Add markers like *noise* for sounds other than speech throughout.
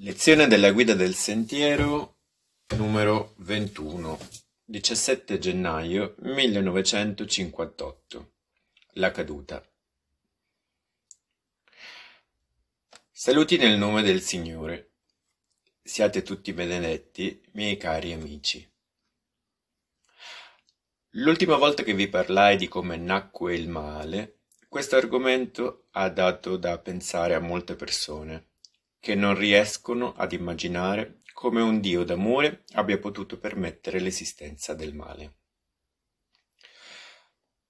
Lezione della guida del sentiero numero 21, 17 gennaio 1958. La caduta. Saluti nel nome del Signore. Siate tutti benedetti, miei cari amici. L'ultima volta che vi parlai di come nacque il male, questo argomento ha dato da pensare a molte persone che non riescono ad immaginare come un Dio d'amore abbia potuto permettere l'esistenza del male.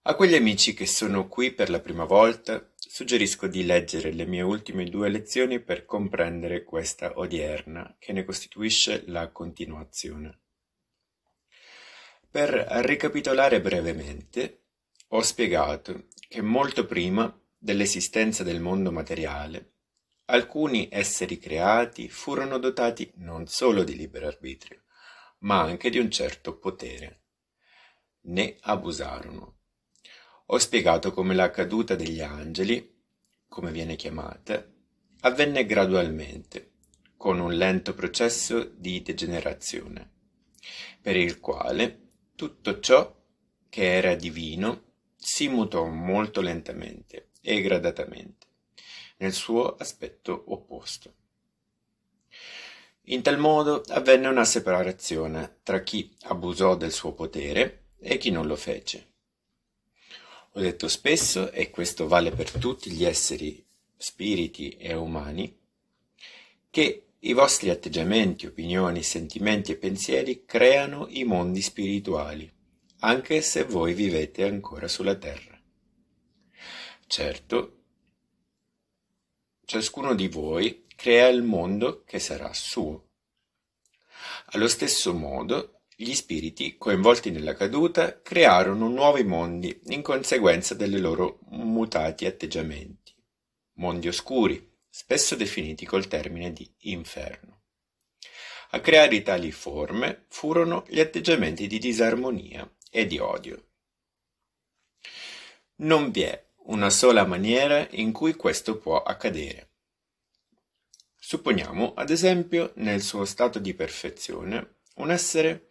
A quegli amici che sono qui per la prima volta, suggerisco di leggere le mie ultime due lezioni per comprendere questa odierna, che ne costituisce la continuazione. Per ricapitolare brevemente, ho spiegato che molto prima dell'esistenza del mondo materiale Alcuni esseri creati furono dotati non solo di libero arbitrio, ma anche di un certo potere. Ne abusarono. Ho spiegato come la caduta degli angeli, come viene chiamata, avvenne gradualmente, con un lento processo di degenerazione, per il quale tutto ciò che era divino si mutò molto lentamente e gradatamente nel suo aspetto opposto. In tal modo avvenne una separazione tra chi abusò del suo potere e chi non lo fece. Ho detto spesso, e questo vale per tutti gli esseri, spiriti e umani, che i vostri atteggiamenti, opinioni, sentimenti e pensieri creano i mondi spirituali, anche se voi vivete ancora sulla terra. Certo, ciascuno di voi crea il mondo che sarà suo. Allo stesso modo, gli spiriti coinvolti nella caduta crearono nuovi mondi in conseguenza delle loro mutati atteggiamenti, mondi oscuri, spesso definiti col termine di inferno. A creare tali forme furono gli atteggiamenti di disarmonia e di odio. Non vi è una sola maniera in cui questo può accadere. Supponiamo, ad esempio, nel suo stato di perfezione, un essere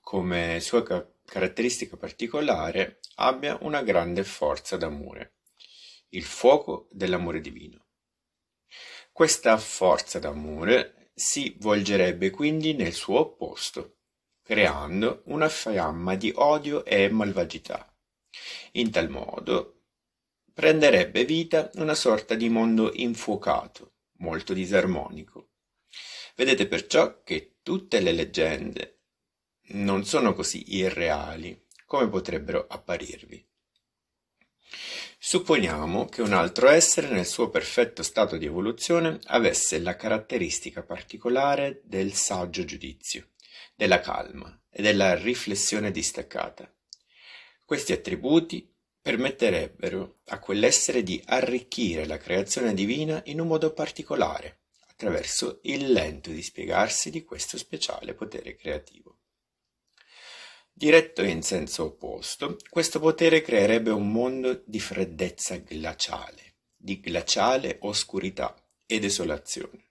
come sua ca- caratteristica particolare abbia una grande forza d'amore, il fuoco dell'amore divino. Questa forza d'amore si volgerebbe quindi nel suo opposto, creando una fiamma di odio e malvagità. In tal modo prenderebbe vita una sorta di mondo infuocato, molto disarmonico. Vedete perciò che tutte le leggende non sono così irreali come potrebbero apparirvi. Supponiamo che un altro essere nel suo perfetto stato di evoluzione avesse la caratteristica particolare del saggio giudizio, della calma e della riflessione distaccata. Questi attributi permetterebbero a quell'essere di arricchire la creazione divina in un modo particolare, attraverso il lento dispiegarsi di questo speciale potere creativo. Diretto in senso opposto, questo potere creerebbe un mondo di freddezza glaciale, di glaciale oscurità e desolazione.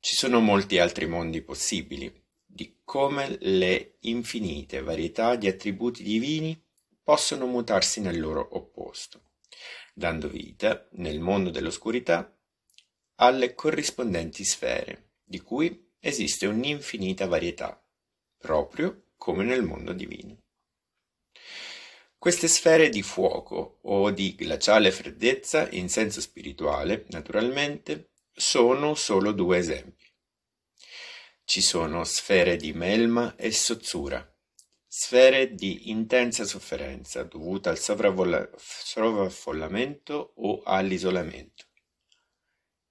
Ci sono molti altri mondi possibili, di come le infinite varietà di attributi divini possono mutarsi nel loro opposto, dando vita, nel mondo dell'oscurità, alle corrispondenti sfere, di cui esiste un'infinita varietà, proprio come nel mondo divino. Queste sfere di fuoco o di glaciale freddezza in senso spirituale, naturalmente, sono solo due esempi. Ci sono sfere di melma e sozzura, sfere di intensa sofferenza dovuta al sovraffollamento o all'isolamento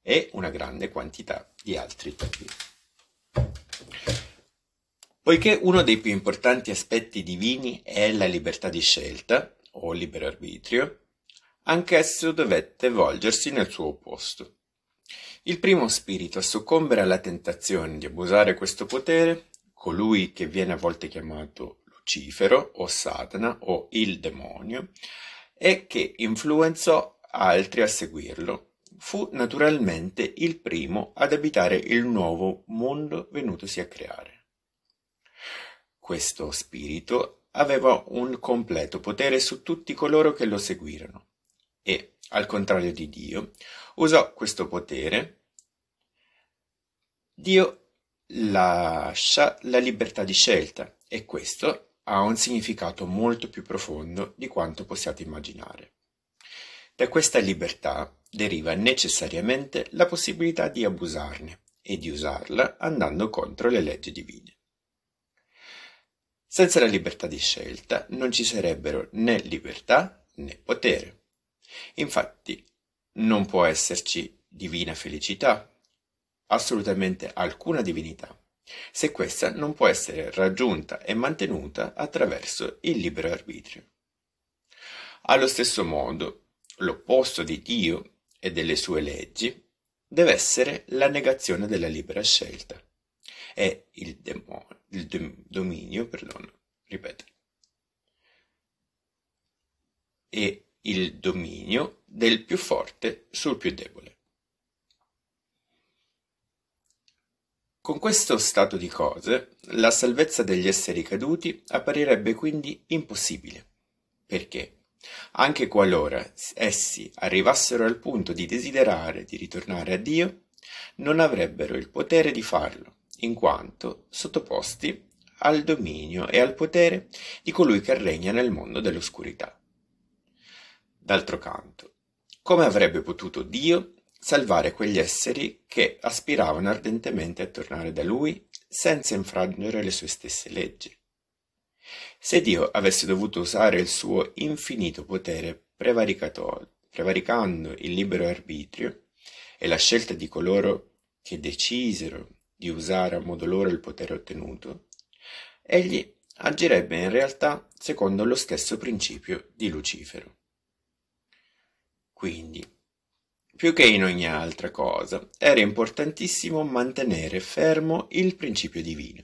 e una grande quantità di altri tipi. Poiché uno dei più importanti aspetti divini è la libertà di scelta o libero arbitrio, anch'esso dovette volgersi nel suo opposto. Il primo spirito a soccombere alla tentazione di abusare questo potere, colui che viene a volte chiamato Lucifero o Satana o il demonio e che influenzò altri a seguirlo. Fu naturalmente il primo ad abitare il nuovo mondo venutosi a creare. Questo spirito aveva un completo potere su tutti coloro che lo seguirono e, al contrario di Dio, usò questo potere. Dio lascia la libertà di scelta e questo ha un significato molto più profondo di quanto possiate immaginare. Da questa libertà deriva necessariamente la possibilità di abusarne e di usarla andando contro le leggi divine. Senza la libertà di scelta non ci sarebbero né libertà né potere. Infatti, non può esserci divina felicità, assolutamente alcuna divinità se questa non può essere raggiunta e mantenuta attraverso il libero arbitrio. Allo stesso modo, l'opposto di Dio e delle sue leggi deve essere la negazione della libera scelta e il, demonio, il de- dominio, perdono, ripeto, e il dominio del più forte sul più debole. Con questo stato di cose, la salvezza degli esseri caduti apparirebbe quindi impossibile, perché, anche qualora essi arrivassero al punto di desiderare di ritornare a Dio, non avrebbero il potere di farlo, in quanto sottoposti al dominio e al potere di colui che regna nel mondo dell'oscurità. D'altro canto, come avrebbe potuto Dio salvare quegli esseri che aspiravano ardentemente a tornare da lui senza infrangere le sue stesse leggi. Se Dio avesse dovuto usare il suo infinito potere prevaricando il libero arbitrio e la scelta di coloro che decisero di usare a modo loro il potere ottenuto, egli agirebbe in realtà secondo lo stesso principio di Lucifero. Quindi, più che in ogni altra cosa, era importantissimo mantenere fermo il principio divino.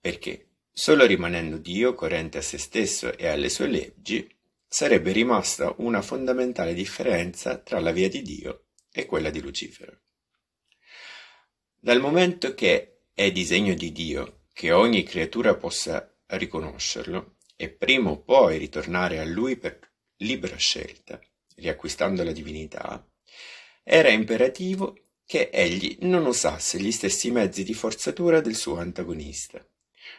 Perché solo rimanendo Dio coerente a se stesso e alle sue leggi, sarebbe rimasta una fondamentale differenza tra la via di Dio e quella di Lucifero. Dal momento che è disegno di Dio che ogni creatura possa riconoscerlo e prima o poi ritornare a Lui per libera scelta, riacquistando la divinità, era imperativo che egli non usasse gli stessi mezzi di forzatura del suo antagonista,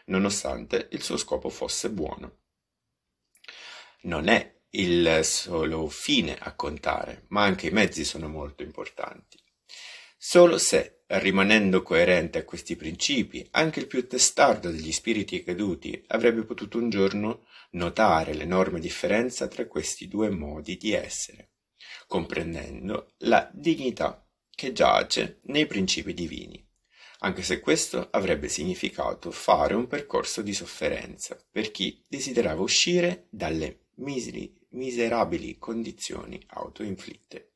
nonostante il suo scopo fosse buono. Non è il solo fine a contare, ma anche i mezzi sono molto importanti. Solo se Rimanendo coerente a questi principi, anche il più testardo degli spiriti caduti avrebbe potuto un giorno notare l'enorme differenza tra questi due modi di essere, comprendendo la dignità che giace nei principi divini, anche se questo avrebbe significato fare un percorso di sofferenza per chi desiderava uscire dalle miserabili condizioni autoinflitte.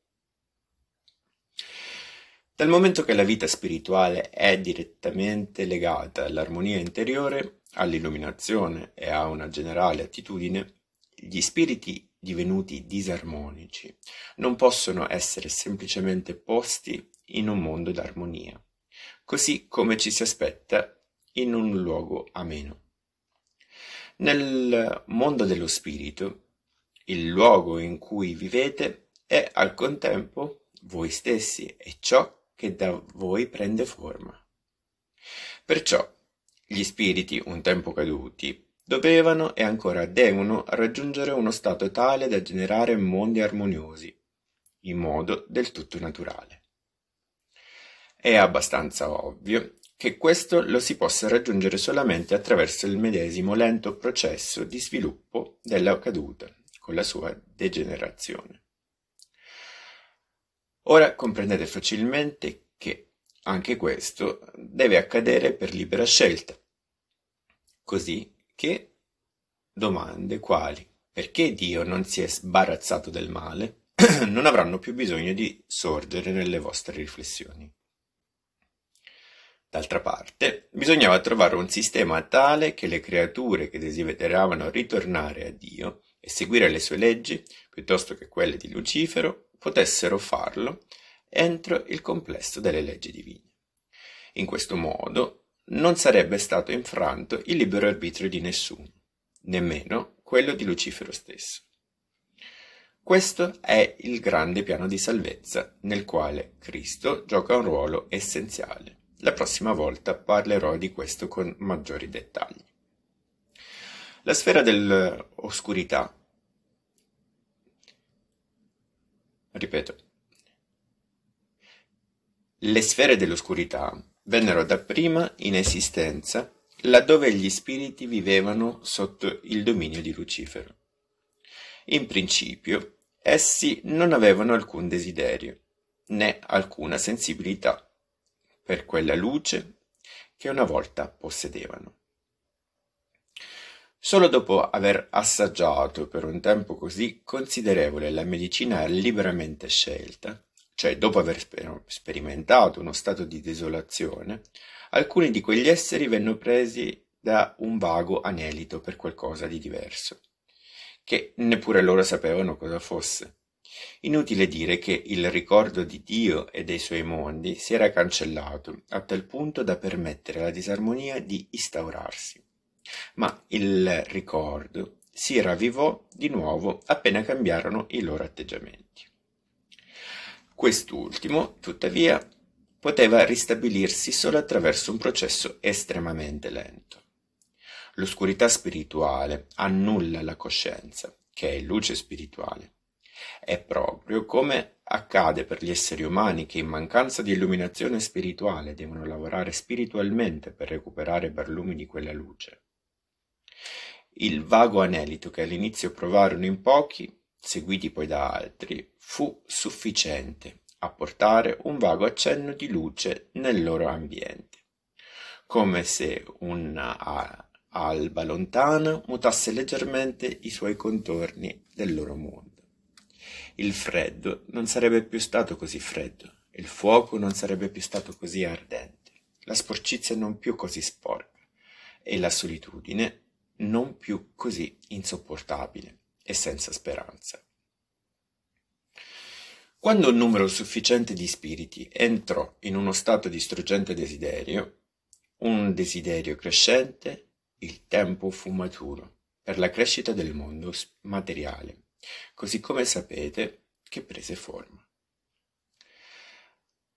Dal momento che la vita spirituale è direttamente legata all'armonia interiore, all'illuminazione e a una generale attitudine, gli spiriti divenuti disarmonici non possono essere semplicemente posti in un mondo d'armonia, così come ci si aspetta in un luogo ameno. Nel mondo dello spirito, il luogo in cui vivete è al contempo voi stessi e ciò che da voi prende forma. Perciò gli spiriti, un tempo caduti, dovevano e ancora devono raggiungere uno stato tale da generare mondi armoniosi, in modo del tutto naturale. È abbastanza ovvio che questo lo si possa raggiungere solamente attraverso il medesimo lento processo di sviluppo della caduta, con la sua degenerazione. Ora comprendete facilmente che anche questo deve accadere per libera scelta. Così che domande quali perché Dio non si è sbarazzato del male *clears throat* non avranno più bisogno di sorgere nelle vostre riflessioni. D'altra parte, bisognava trovare un sistema tale che le creature che desideravano ritornare a Dio e seguire le sue leggi, piuttosto che quelle di Lucifero, potessero farlo entro il complesso delle leggi divine. In questo modo non sarebbe stato infranto il libero arbitrio di nessuno, nemmeno quello di Lucifero stesso. Questo è il grande piano di salvezza nel quale Cristo gioca un ruolo essenziale. La prossima volta parlerò di questo con maggiori dettagli. La sfera dell'oscurità Ripeto, le sfere dell'oscurità vennero dapprima in esistenza laddove gli spiriti vivevano sotto il dominio di Lucifero. In principio, essi non avevano alcun desiderio, né alcuna sensibilità per quella luce che una volta possedevano. Solo dopo aver assaggiato per un tempo così considerevole la medicina liberamente scelta, cioè dopo aver sper- sperimentato uno stato di desolazione, alcuni di quegli esseri vennero presi da un vago anelito per qualcosa di diverso, che neppure loro sapevano cosa fosse. Inutile dire che il ricordo di Dio e dei suoi mondi si era cancellato a tal punto da permettere alla disarmonia di instaurarsi. Ma il ricordo si ravvivò di nuovo appena cambiarono i loro atteggiamenti. Quest'ultimo, tuttavia, poteva ristabilirsi solo attraverso un processo estremamente lento. L'oscurità spirituale annulla la coscienza, che è luce spirituale. È proprio come accade per gli esseri umani che in mancanza di illuminazione spirituale devono lavorare spiritualmente per recuperare barlumi di quella luce. Il vago anelito che all'inizio provarono in pochi, seguiti poi da altri, fu sufficiente a portare un vago accenno di luce nel loro ambiente, come se un'alba lontana mutasse leggermente i suoi contorni del loro mondo. Il freddo non sarebbe più stato così freddo, il fuoco non sarebbe più stato così ardente, la sporcizia non più così sporca e la solitudine non più così insopportabile e senza speranza. Quando un numero sufficiente di spiriti entrò in uno stato di struggente desiderio, un desiderio crescente, il tempo fu maturo per la crescita del mondo materiale, così come sapete che prese forma.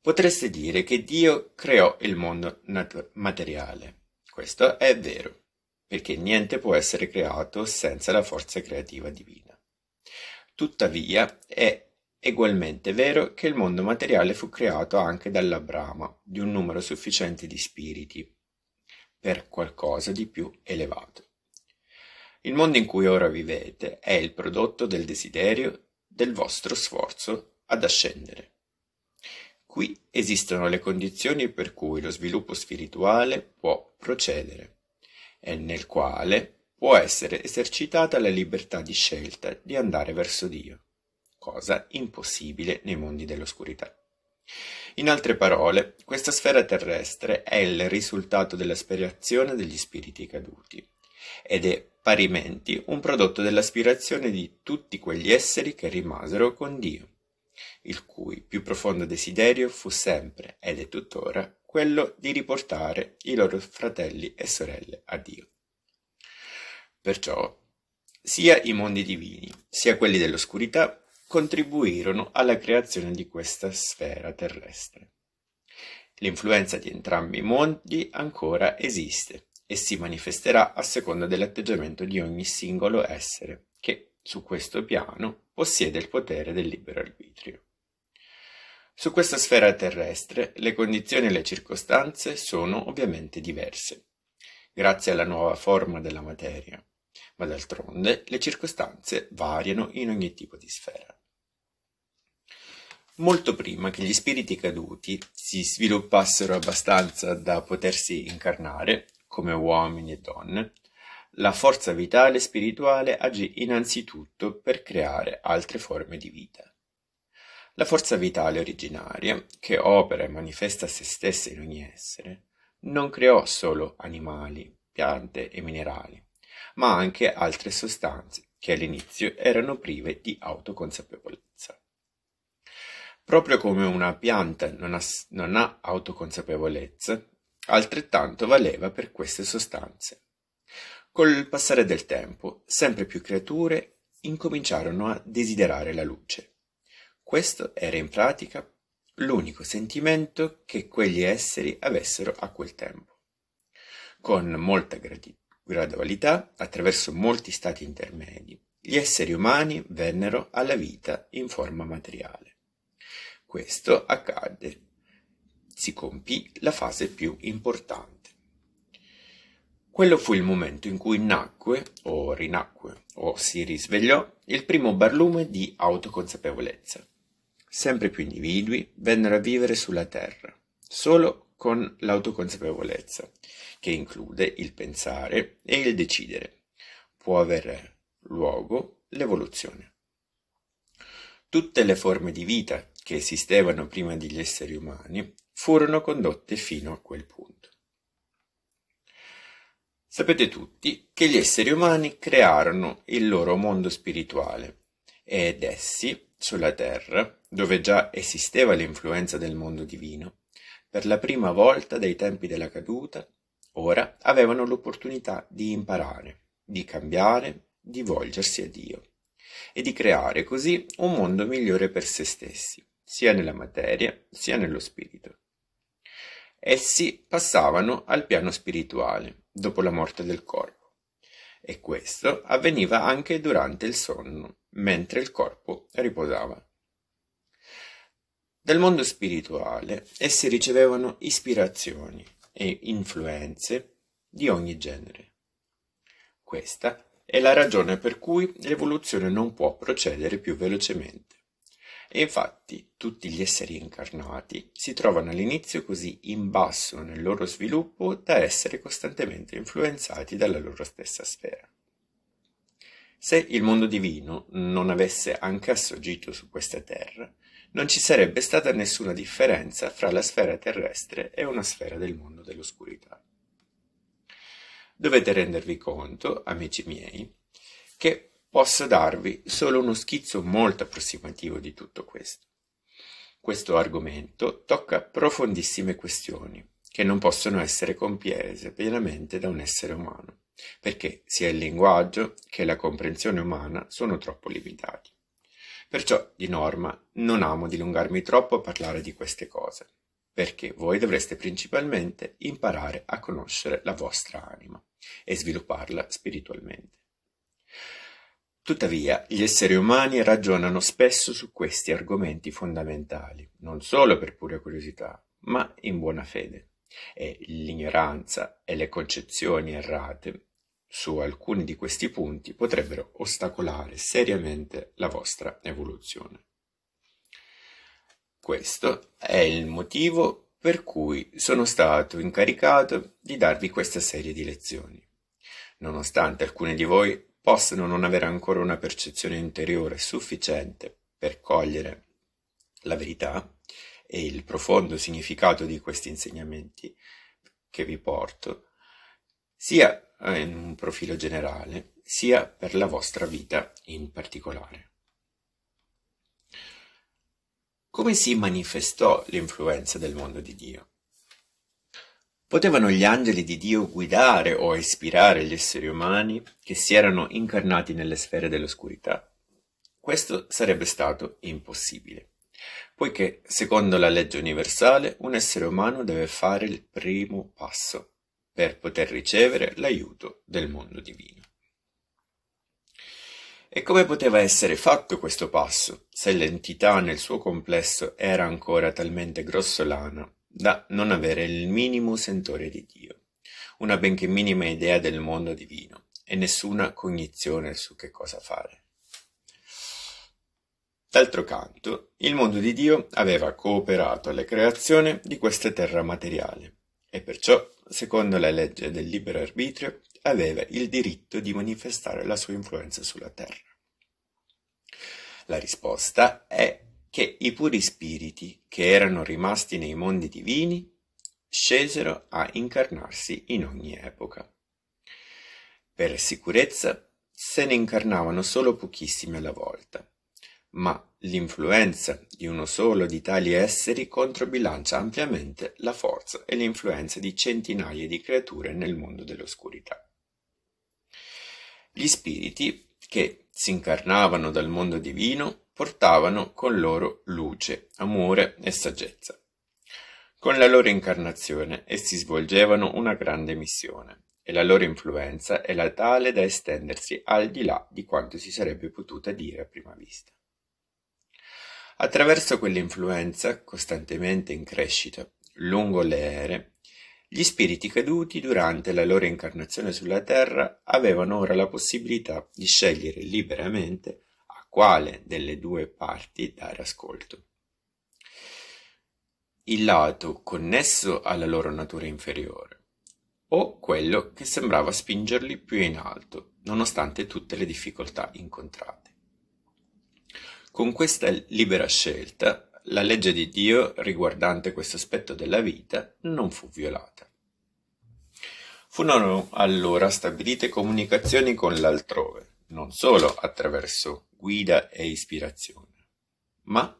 Potreste dire che Dio creò il mondo nat- materiale. Questo è vero perché niente può essere creato senza la forza creativa divina. Tuttavia è egualmente vero che il mondo materiale fu creato anche dalla Brahma, di un numero sufficiente di spiriti, per qualcosa di più elevato. Il mondo in cui ora vivete è il prodotto del desiderio del vostro sforzo ad ascendere. Qui esistono le condizioni per cui lo sviluppo spirituale può procedere e nel quale può essere esercitata la libertà di scelta di andare verso Dio, cosa impossibile nei mondi dell'oscurità. In altre parole, questa sfera terrestre è il risultato dell'aspirazione degli spiriti caduti ed è parimenti un prodotto dell'aspirazione di tutti quegli esseri che rimasero con Dio, il cui più profondo desiderio fu sempre ed è tuttora quello di riportare i loro fratelli e sorelle a Dio. Perciò sia i mondi divini sia quelli dell'oscurità contribuirono alla creazione di questa sfera terrestre. L'influenza di entrambi i mondi ancora esiste e si manifesterà a seconda dell'atteggiamento di ogni singolo essere che, su questo piano, possiede il potere del libero arbitrio. Su questa sfera terrestre le condizioni e le circostanze sono ovviamente diverse, grazie alla nuova forma della materia, ma d'altronde le circostanze variano in ogni tipo di sfera. Molto prima che gli spiriti caduti si sviluppassero abbastanza da potersi incarnare, come uomini e donne, la forza vitale spirituale agì innanzitutto per creare altre forme di vita. La forza vitale originaria, che opera e manifesta se stessa in ogni essere, non creò solo animali, piante e minerali, ma anche altre sostanze che all'inizio erano prive di autoconsapevolezza. Proprio come una pianta non ha, non ha autoconsapevolezza, altrettanto valeva per queste sostanze. Col passare del tempo, sempre più creature incominciarono a desiderare la luce questo era in pratica l'unico sentimento che quegli esseri avessero a quel tempo. Con molta gradualità, attraverso molti stati intermedi, gli esseri umani vennero alla vita in forma materiale. Questo accadde. Si compì la fase più importante. Quello fu il momento in cui nacque, o rinacque, o si risvegliò, il primo barlume di autoconsapevolezza, Sempre più individui vennero a vivere sulla Terra, solo con l'autoconsapevolezza, che include il pensare e il decidere. Può avere luogo l'evoluzione. Tutte le forme di vita che esistevano prima degli esseri umani furono condotte fino a quel punto. Sapete tutti che gli esseri umani crearono il loro mondo spirituale ed essi, sulla Terra, dove già esisteva l'influenza del mondo divino, per la prima volta dai tempi della caduta, ora avevano l'opportunità di imparare, di cambiare, di volgersi a Dio e di creare così un mondo migliore per se stessi, sia nella materia sia nello spirito. Essi passavano al piano spirituale dopo la morte del corpo e questo avveniva anche durante il sonno, mentre il corpo riposava dal mondo spirituale essi ricevevano ispirazioni e influenze di ogni genere. Questa è la ragione per cui l'evoluzione non può procedere più velocemente. E infatti tutti gli esseri incarnati si trovano all'inizio così in basso nel loro sviluppo da essere costantemente influenzati dalla loro stessa sfera. Se il mondo divino non avesse anch'esso agito su questa terra, non ci sarebbe stata nessuna differenza fra la sfera terrestre e una sfera del mondo dell'oscurità. Dovete rendervi conto, amici miei, che posso darvi solo uno schizzo molto approssimativo di tutto questo. Questo argomento tocca profondissime questioni che non possono essere comprese pienamente da un essere umano, perché sia il linguaggio che la comprensione umana sono troppo limitati. Perciò, di norma, non amo dilungarmi troppo a parlare di queste cose, perché voi dovreste principalmente imparare a conoscere la vostra anima e svilupparla spiritualmente. Tuttavia, gli esseri umani ragionano spesso su questi argomenti fondamentali, non solo per pura curiosità, ma in buona fede, e l'ignoranza e le concezioni errate su alcuni di questi punti potrebbero ostacolare seriamente la vostra evoluzione. Questo è il motivo per cui sono stato incaricato di darvi questa serie di lezioni. Nonostante alcuni di voi possano non avere ancora una percezione interiore sufficiente per cogliere la verità e il profondo significato di questi insegnamenti che vi porto, sia eh, in un profilo generale, sia per la vostra vita in particolare. Come si manifestò l'influenza del mondo di Dio? Potevano gli angeli di Dio guidare o ispirare gli esseri umani che si erano incarnati nelle sfere dell'oscurità? Questo sarebbe stato impossibile, poiché secondo la legge universale un essere umano deve fare il primo passo, per poter ricevere l'aiuto del mondo divino. E come poteva essere fatto questo passo, se l'entità nel suo complesso era ancora talmente grossolana da non avere il minimo sentore di Dio, una benché minima idea del mondo divino e nessuna cognizione su che cosa fare? D'altro canto, il mondo di Dio aveva cooperato alla creazione di questa terra materiale e perciò secondo la legge del libero arbitrio, aveva il diritto di manifestare la sua influenza sulla terra. La risposta è che i puri spiriti che erano rimasti nei mondi divini scesero a incarnarsi in ogni epoca. Per sicurezza se ne incarnavano solo pochissimi alla volta, ma l'influenza di uno solo di tali esseri controbilancia ampiamente la forza e l'influenza di centinaia di creature nel mondo dell'oscurità. Gli spiriti che si incarnavano dal mondo divino portavano con loro luce, amore e saggezza. Con la loro incarnazione essi svolgevano una grande missione e la loro influenza era tale da estendersi al di là di quanto si sarebbe potuta dire a prima vista. Attraverso quell'influenza, costantemente in crescita, lungo le ere, gli spiriti caduti durante la loro incarnazione sulla Terra avevano ora la possibilità di scegliere liberamente a quale delle due parti dare ascolto. Il lato connesso alla loro natura inferiore, o quello che sembrava spingerli più in alto, nonostante tutte le difficoltà incontrate. Con questa libera scelta, la legge di Dio riguardante questo aspetto della vita non fu violata. Furono allora stabilite comunicazioni con l'altrove, non solo attraverso guida e ispirazione, ma,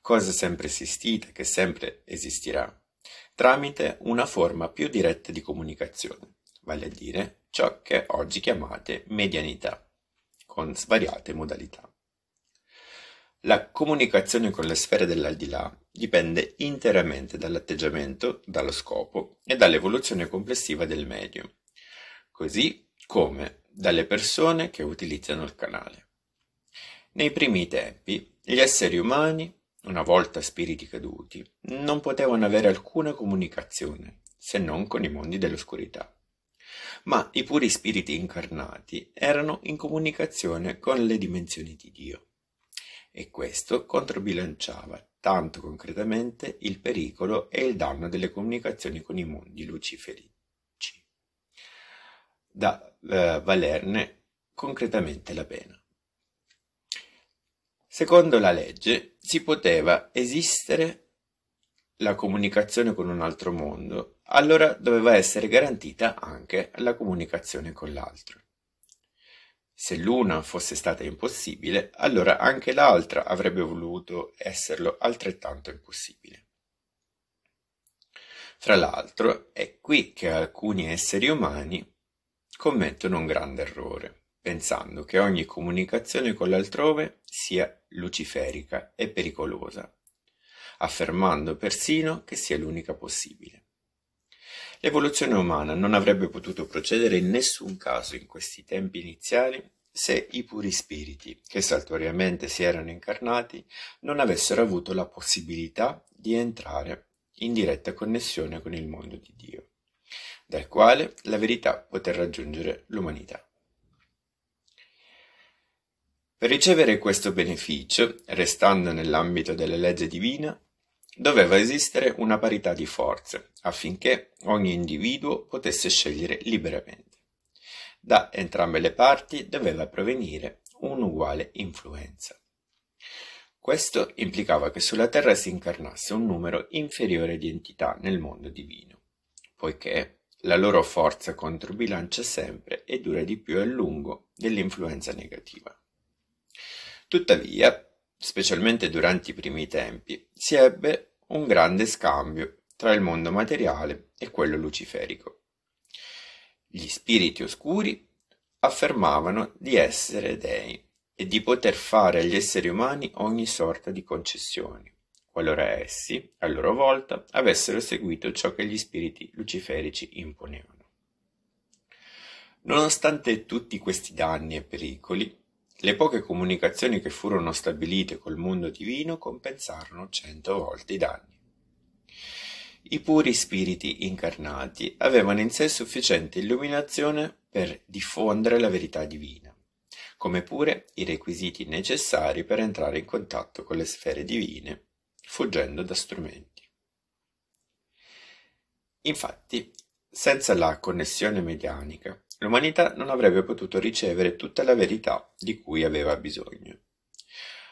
cosa sempre esistita, che sempre esistirà, tramite una forma più diretta di comunicazione, vale a dire ciò che oggi chiamate medianità, con svariate modalità. La comunicazione con le sfere dell'aldilà dipende interamente dall'atteggiamento, dallo scopo e dall'evoluzione complessiva del medium, così come dalle persone che utilizzano il canale. Nei primi tempi, gli esseri umani, una volta spiriti caduti, non potevano avere alcuna comunicazione se non con i mondi dell'oscurità. Ma i puri spiriti incarnati erano in comunicazione con le dimensioni di Dio e questo controbilanciava tanto concretamente il pericolo e il danno delle comunicazioni con i mondi luciferici da eh, valerne concretamente la pena. Secondo la legge si poteva esistere la comunicazione con un altro mondo, allora doveva essere garantita anche la comunicazione con l'altro. Se l'una fosse stata impossibile, allora anche l'altra avrebbe voluto esserlo altrettanto impossibile. Fra l'altro, è qui che alcuni esseri umani commettono un grande errore, pensando che ogni comunicazione con l'altrove sia luciferica e pericolosa, affermando persino che sia l'unica possibile. L'evoluzione umana non avrebbe potuto procedere in nessun caso in questi tempi iniziali se i puri spiriti, che saltuariamente si erano incarnati, non avessero avuto la possibilità di entrare in diretta connessione con il mondo di Dio, dal quale la verità poté raggiungere l'umanità. Per ricevere questo beneficio, restando nell'ambito della legge divina, Doveva esistere una parità di forze affinché ogni individuo potesse scegliere liberamente. Da entrambe le parti doveva provenire un'uguale influenza. Questo implicava che sulla Terra si incarnasse un numero inferiore di entità nel mondo divino, poiché la loro forza controbilancia sempre e dura di più a lungo dell'influenza negativa. Tuttavia, specialmente durante i primi tempi, si ebbe un grande scambio tra il mondo materiale e quello luciferico. Gli spiriti oscuri affermavano di essere dei e di poter fare agli esseri umani ogni sorta di concessioni, qualora essi, a loro volta, avessero seguito ciò che gli spiriti luciferici imponevano. Nonostante tutti questi danni e pericoli, le poche comunicazioni che furono stabilite col mondo divino compensarono cento volte i danni. I puri spiriti incarnati avevano in sé sufficiente illuminazione per diffondere la verità divina, come pure i requisiti necessari per entrare in contatto con le sfere divine, fuggendo da strumenti. Infatti, senza la connessione medianica, L'umanità non avrebbe potuto ricevere tutta la verità di cui aveva bisogno.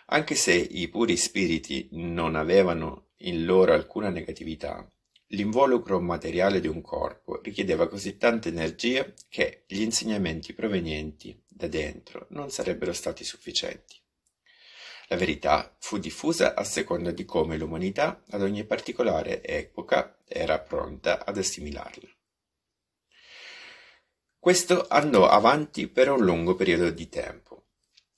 Anche se i puri spiriti non avevano in loro alcuna negatività, l'involucro materiale di un corpo richiedeva così tanta energia che gli insegnamenti provenienti da dentro non sarebbero stati sufficienti. La verità fu diffusa a seconda di come l'umanità ad ogni particolare epoca era pronta ad assimilarla. Questo andò avanti per un lungo periodo di tempo.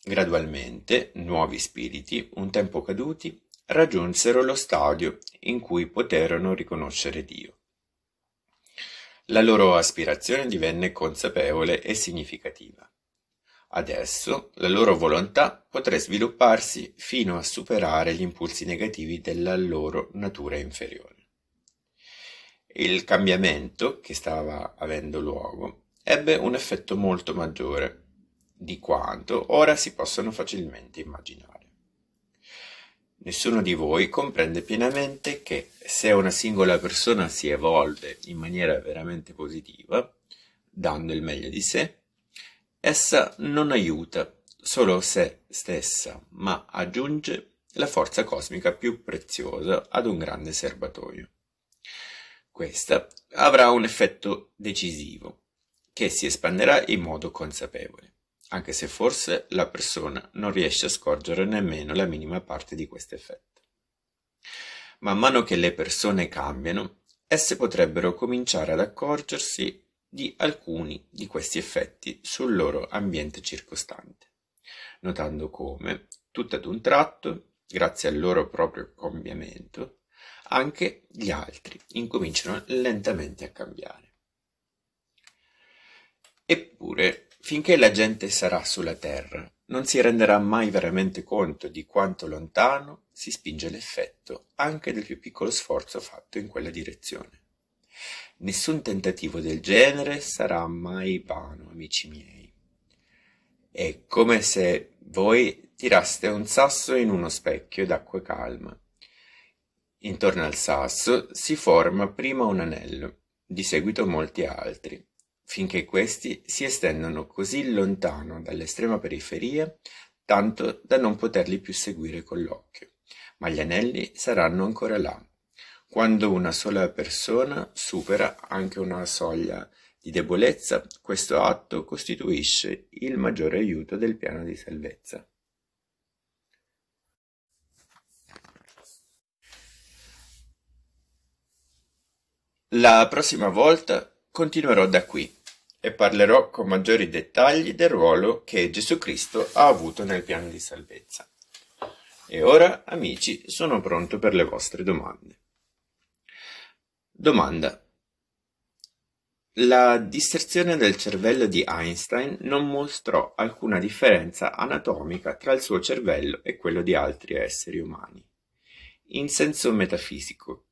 Gradualmente nuovi spiriti, un tempo caduti, raggiunsero lo stadio in cui poterono riconoscere Dio. La loro aspirazione divenne consapevole e significativa. Adesso la loro volontà potrà svilupparsi fino a superare gli impulsi negativi della loro natura inferiore. Il cambiamento che stava avendo luogo ebbe un effetto molto maggiore di quanto ora si possano facilmente immaginare. Nessuno di voi comprende pienamente che se una singola persona si evolve in maniera veramente positiva, dando il meglio di sé, essa non aiuta solo se stessa, ma aggiunge la forza cosmica più preziosa ad un grande serbatoio. Questa avrà un effetto decisivo che si espanderà in modo consapevole, anche se forse la persona non riesce a scorgere nemmeno la minima parte di questo effetto. Man mano che le persone cambiano, esse potrebbero cominciare ad accorgersi di alcuni di questi effetti sul loro ambiente circostante, notando come, tutto ad un tratto, grazie al loro proprio cambiamento, anche gli altri incominciano lentamente a cambiare. Eppure, finché la gente sarà sulla Terra, non si renderà mai veramente conto di quanto lontano si spinge l'effetto anche del più piccolo sforzo fatto in quella direzione. Nessun tentativo del genere sarà mai vano, amici miei. È come se voi tiraste un sasso in uno specchio d'acqua calma. Intorno al sasso si forma prima un anello, di seguito molti altri, finché questi si estendono così lontano dall'estrema periferia tanto da non poterli più seguire con l'occhio, ma gli anelli saranno ancora là, quando una sola persona supera anche una soglia di debolezza, questo atto costituisce il maggiore aiuto del piano di salvezza. La prossima volta continuerò da qui e parlerò con maggiori dettagli del ruolo che Gesù Cristo ha avuto nel piano di salvezza. E ora, amici, sono pronto per le vostre domande. Domanda. La dissezione del cervello di Einstein non mostrò alcuna differenza anatomica tra il suo cervello e quello di altri esseri umani. In senso metafisico,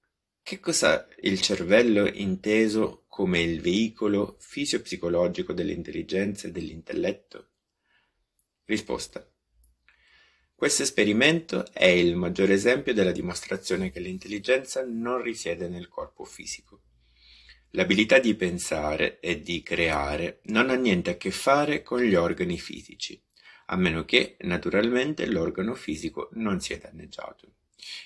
che cos'ha il cervello inteso come il veicolo fisiopsicologico dell'intelligenza e dell'intelletto? Risposta. Questo esperimento è il maggiore esempio della dimostrazione che l'intelligenza non risiede nel corpo fisico. L'abilità di pensare e di creare non ha niente a che fare con gli organi fisici, a meno che naturalmente l'organo fisico non sia danneggiato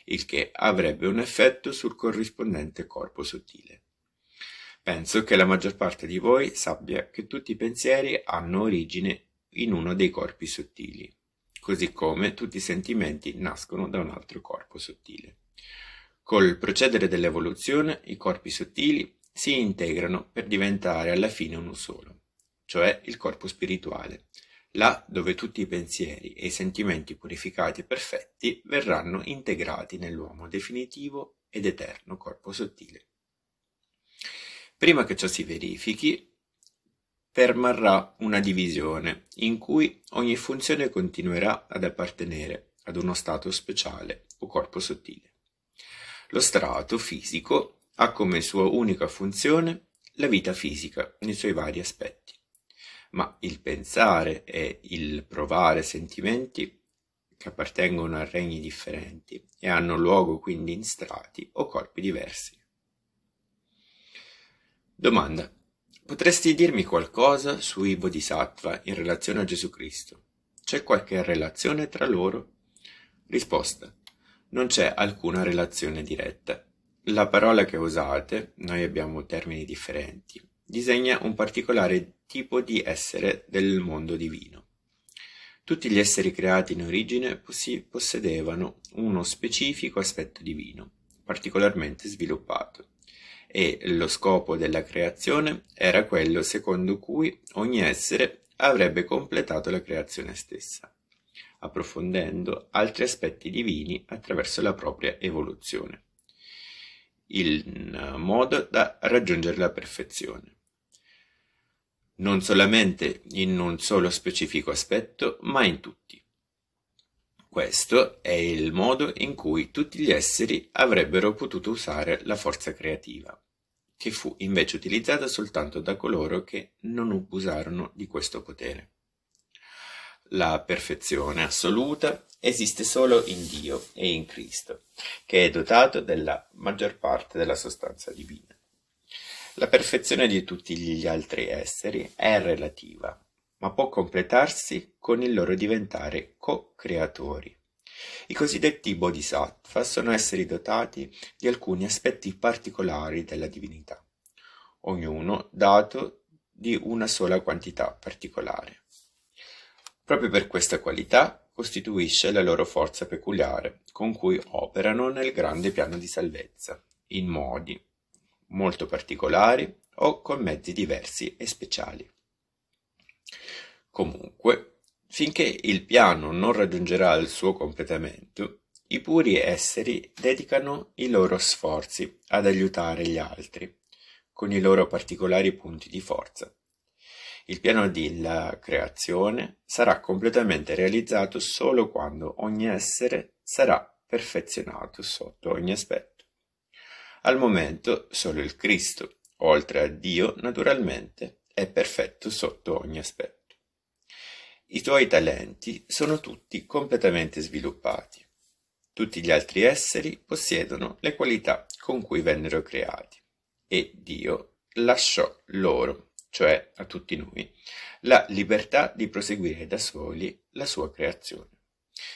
il che avrebbe un effetto sul corrispondente corpo sottile. Penso che la maggior parte di voi sappia che tutti i pensieri hanno origine in uno dei corpi sottili, così come tutti i sentimenti nascono da un altro corpo sottile. Col procedere dell'evoluzione i corpi sottili si integrano per diventare alla fine uno solo, cioè il corpo spirituale, là dove tutti i pensieri e i sentimenti purificati e perfetti verranno integrati nell'uomo definitivo ed eterno corpo sottile. Prima che ciò si verifichi, permarrà una divisione in cui ogni funzione continuerà ad appartenere ad uno stato speciale o corpo sottile. Lo strato fisico ha come sua unica funzione la vita fisica nei suoi vari aspetti ma il pensare e il provare sentimenti che appartengono a regni differenti e hanno luogo quindi in strati o corpi diversi. Domanda. Potresti dirmi qualcosa sui Bodhisattva in relazione a Gesù Cristo? C'è qualche relazione tra loro? Risposta. Non c'è alcuna relazione diretta. La parola che usate, noi abbiamo termini differenti, disegna un particolare tipo di essere del mondo divino. Tutti gli esseri creati in origine possedevano uno specifico aspetto divino, particolarmente sviluppato, e lo scopo della creazione era quello secondo cui ogni essere avrebbe completato la creazione stessa, approfondendo altri aspetti divini attraverso la propria evoluzione, in eh, modo da raggiungere la perfezione non solamente in un solo specifico aspetto, ma in tutti. Questo è il modo in cui tutti gli esseri avrebbero potuto usare la forza creativa, che fu invece utilizzata soltanto da coloro che non usarono di questo potere. La perfezione assoluta esiste solo in Dio e in Cristo, che è dotato della maggior parte della sostanza divina. La perfezione di tutti gli altri esseri è relativa, ma può completarsi con il loro diventare co-creatori. I cosiddetti bodhisattva sono esseri dotati di alcuni aspetti particolari della divinità, ognuno dato di una sola quantità particolare. Proprio per questa qualità costituisce la loro forza peculiare con cui operano nel grande piano di salvezza, in modi molto particolari o con mezzi diversi e speciali. Comunque, finché il piano non raggiungerà il suo completamento, i puri esseri dedicano i loro sforzi ad aiutare gli altri, con i loro particolari punti di forza. Il piano della creazione sarà completamente realizzato solo quando ogni essere sarà perfezionato sotto ogni aspetto. Al momento solo il Cristo, oltre a Dio naturalmente, è perfetto sotto ogni aspetto. I tuoi talenti sono tutti completamente sviluppati. Tutti gli altri esseri possiedono le qualità con cui vennero creati e Dio lasciò loro, cioè a tutti noi, la libertà di proseguire da soli la sua creazione,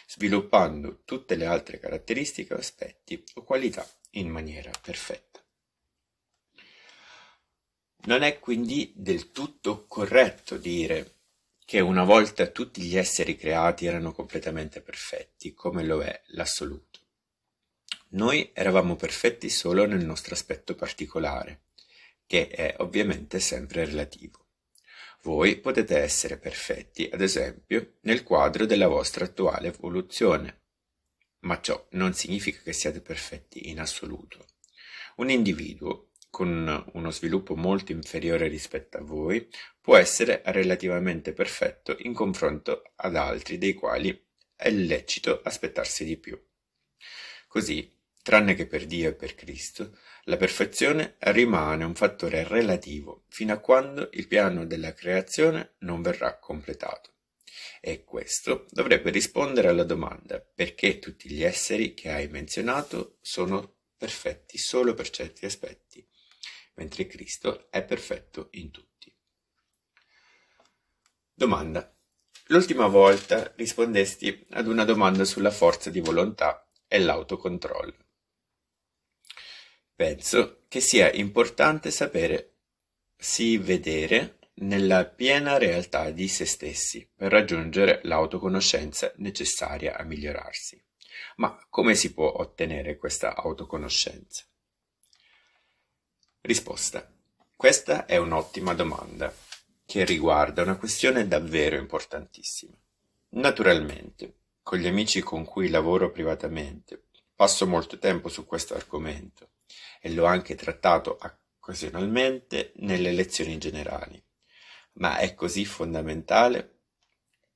sviluppando tutte le altre caratteristiche o aspetti o qualità in maniera perfetta. Non è quindi del tutto corretto dire che una volta tutti gli esseri creati erano completamente perfetti, come lo è l'assoluto. Noi eravamo perfetti solo nel nostro aspetto particolare, che è ovviamente sempre relativo. Voi potete essere perfetti, ad esempio, nel quadro della vostra attuale evoluzione, ma ciò non significa che siate perfetti in assoluto. Un individuo con uno sviluppo molto inferiore rispetto a voi può essere relativamente perfetto in confronto ad altri dei quali è lecito aspettarsi di più. Così, tranne che per Dio e per Cristo, la perfezione rimane un fattore relativo fino a quando il piano della creazione non verrà completato. E questo dovrebbe rispondere alla domanda perché tutti gli esseri che hai menzionato sono perfetti solo per certi aspetti, mentre Cristo è perfetto in tutti. Domanda. L'ultima volta rispondesti ad una domanda sulla forza di volontà e l'autocontrollo. Penso che sia importante sapere, sì vedere, nella piena realtà di se stessi per raggiungere l'autoconoscenza necessaria a migliorarsi. Ma come si può ottenere questa autoconoscenza? Risposta. Questa è un'ottima domanda che riguarda una questione davvero importantissima. Naturalmente, con gli amici con cui lavoro privatamente, passo molto tempo su questo argomento e l'ho anche trattato occasionalmente nelle lezioni generali ma è così fondamentale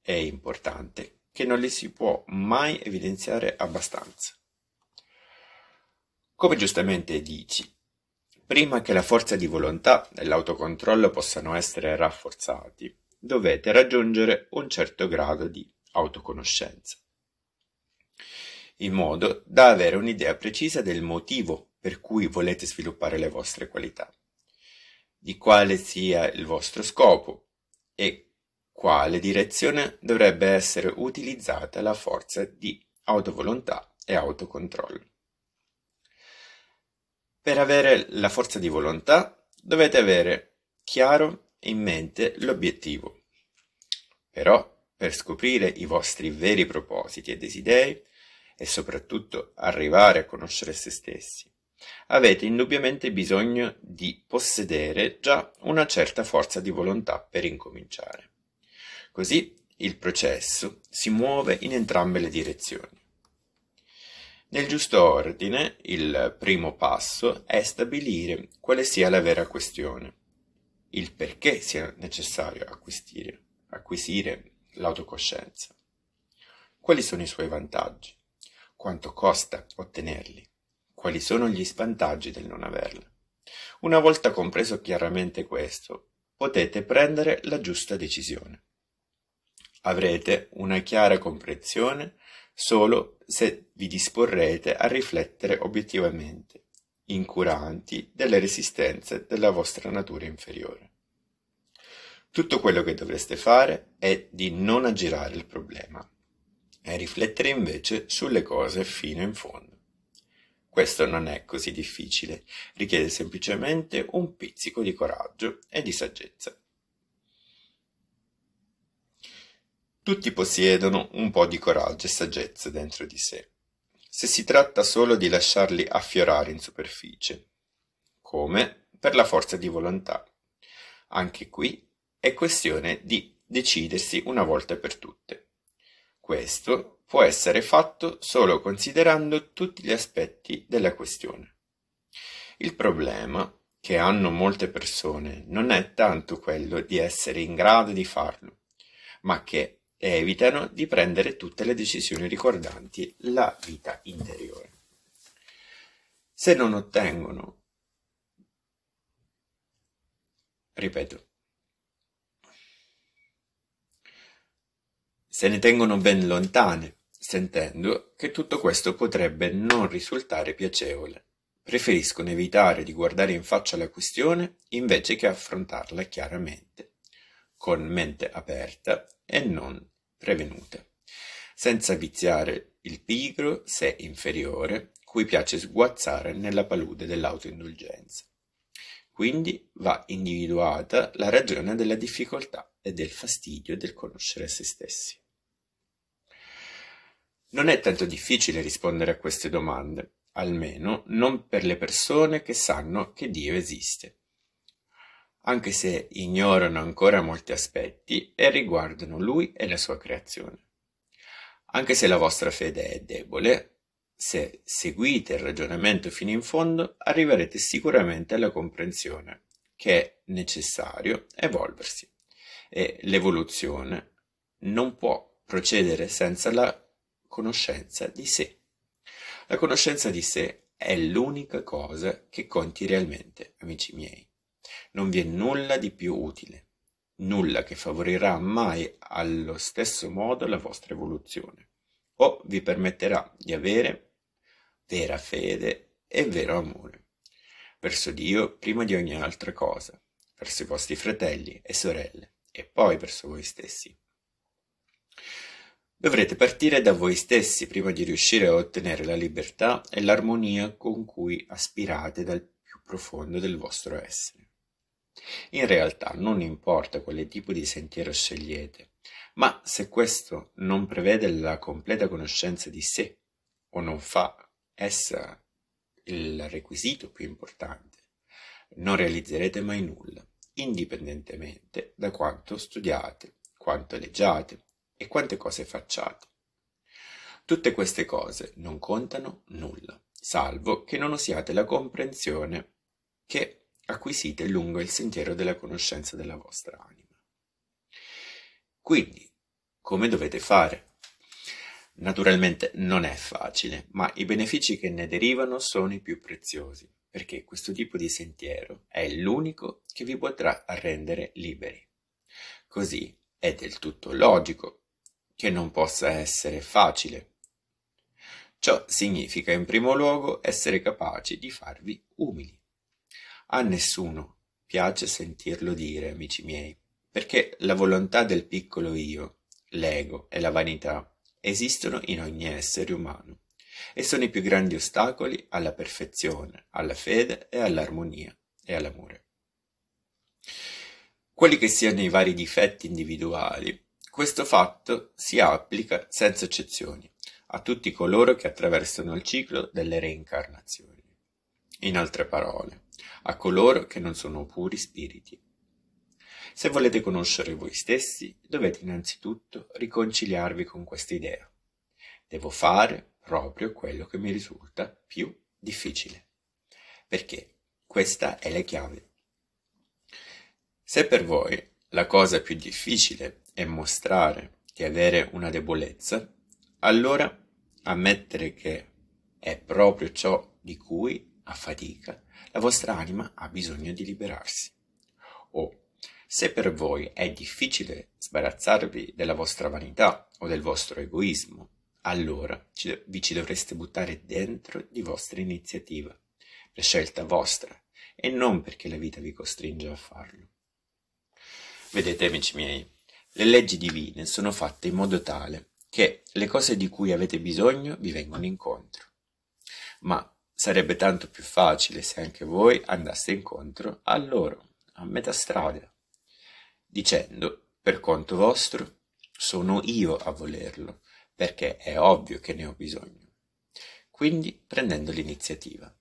e importante che non li si può mai evidenziare abbastanza. Come giustamente dici, prima che la forza di volontà e l'autocontrollo possano essere rafforzati, dovete raggiungere un certo grado di autoconoscenza, in modo da avere un'idea precisa del motivo per cui volete sviluppare le vostre qualità di quale sia il vostro scopo e quale direzione dovrebbe essere utilizzata la forza di autovolontà e autocontrollo. Per avere la forza di volontà dovete avere chiaro in mente l'obiettivo. Però per scoprire i vostri veri propositi e desideri e soprattutto arrivare a conoscere se stessi Avete indubbiamente bisogno di possedere già una certa forza di volontà per incominciare. Così il processo si muove in entrambe le direzioni. Nel giusto ordine, il primo passo è stabilire quale sia la vera questione, il perché sia necessario acquisire, acquisire l'autocoscienza. Quali sono i suoi vantaggi? Quanto costa ottenerli? quali sono gli svantaggi del non averla. Una volta compreso chiaramente questo, potete prendere la giusta decisione. Avrete una chiara comprensione solo se vi disporrete a riflettere obiettivamente, incuranti delle resistenze della vostra natura inferiore. Tutto quello che dovreste fare è di non aggirare il problema e riflettere invece sulle cose fino in fondo. Questo non è così difficile, richiede semplicemente un pizzico di coraggio e di saggezza. Tutti possiedono un po' di coraggio e saggezza dentro di sé, se si tratta solo di lasciarli affiorare in superficie, come per la forza di volontà. Anche qui è questione di decidersi una volta per tutte. Questo può essere fatto solo considerando tutti gli aspetti della questione. Il problema che hanno molte persone non è tanto quello di essere in grado di farlo, ma che evitano di prendere tutte le decisioni ricordanti la vita interiore. Se non ottengono, ripeto, se ne tengono ben lontane sentendo che tutto questo potrebbe non risultare piacevole. Preferiscono evitare di guardare in faccia la questione invece che affrontarla chiaramente, con mente aperta e non prevenuta, senza viziare il pigro se inferiore cui piace sguazzare nella palude dell'autoindulgenza. Quindi va individuata la ragione della difficoltà e del fastidio del conoscere se stessi. Non è tanto difficile rispondere a queste domande, almeno non per le persone che sanno che Dio esiste, anche se ignorano ancora molti aspetti e riguardano Lui e la sua creazione. Anche se la vostra fede è debole, se seguite il ragionamento fino in fondo, arriverete sicuramente alla comprensione che è necessario evolversi e l'evoluzione non può procedere senza la conoscenza di sé. La conoscenza di sé è l'unica cosa che conti realmente, amici miei. Non vi è nulla di più utile, nulla che favorirà mai allo stesso modo la vostra evoluzione o vi permetterà di avere vera fede e vero amore verso Dio prima di ogni altra cosa, verso i vostri fratelli e sorelle e poi verso voi stessi. Dovrete partire da voi stessi prima di riuscire a ottenere la libertà e l'armonia con cui aspirate dal più profondo del vostro essere. In realtà non importa quale tipo di sentiero scegliete, ma se questo non prevede la completa conoscenza di sé o non fa essa il requisito più importante, non realizzerete mai nulla, indipendentemente da quanto studiate, quanto leggiate, e quante cose facciate. Tutte queste cose non contano nulla, salvo che non usiate la comprensione che acquisite lungo il sentiero della conoscenza della vostra anima. Quindi, come dovete fare? Naturalmente non è facile, ma i benefici che ne derivano sono i più preziosi, perché questo tipo di sentiero è l'unico che vi potrà rendere liberi. Così è del tutto logico che non possa essere facile. Ciò significa in primo luogo essere capaci di farvi umili. A nessuno piace sentirlo dire, amici miei, perché la volontà del piccolo io, l'ego e la vanità esistono in ogni essere umano e sono i più grandi ostacoli alla perfezione, alla fede e all'armonia e all'amore. Quelli che siano i vari difetti individuali questo fatto si applica, senza eccezioni, a tutti coloro che attraversano il ciclo delle reincarnazioni. In altre parole, a coloro che non sono puri spiriti. Se volete conoscere voi stessi, dovete innanzitutto riconciliarvi con questa idea. Devo fare proprio quello che mi risulta più difficile. Perché questa è la chiave. Se per voi la cosa più difficile e mostrare di avere una debolezza, allora ammettere che è proprio ciò di cui, a fatica, la vostra anima ha bisogno di liberarsi. O, se per voi è difficile sbarazzarvi della vostra vanità o del vostro egoismo, allora ci, vi ci dovreste buttare dentro di vostra iniziativa, per scelta vostra, e non perché la vita vi costringe a farlo. Vedete, amici miei, le leggi divine sono fatte in modo tale che le cose di cui avete bisogno vi vengono incontro. Ma sarebbe tanto più facile se anche voi andaste incontro a loro, a metà strada, dicendo, per conto vostro, sono io a volerlo, perché è ovvio che ne ho bisogno. Quindi prendendo l'iniziativa.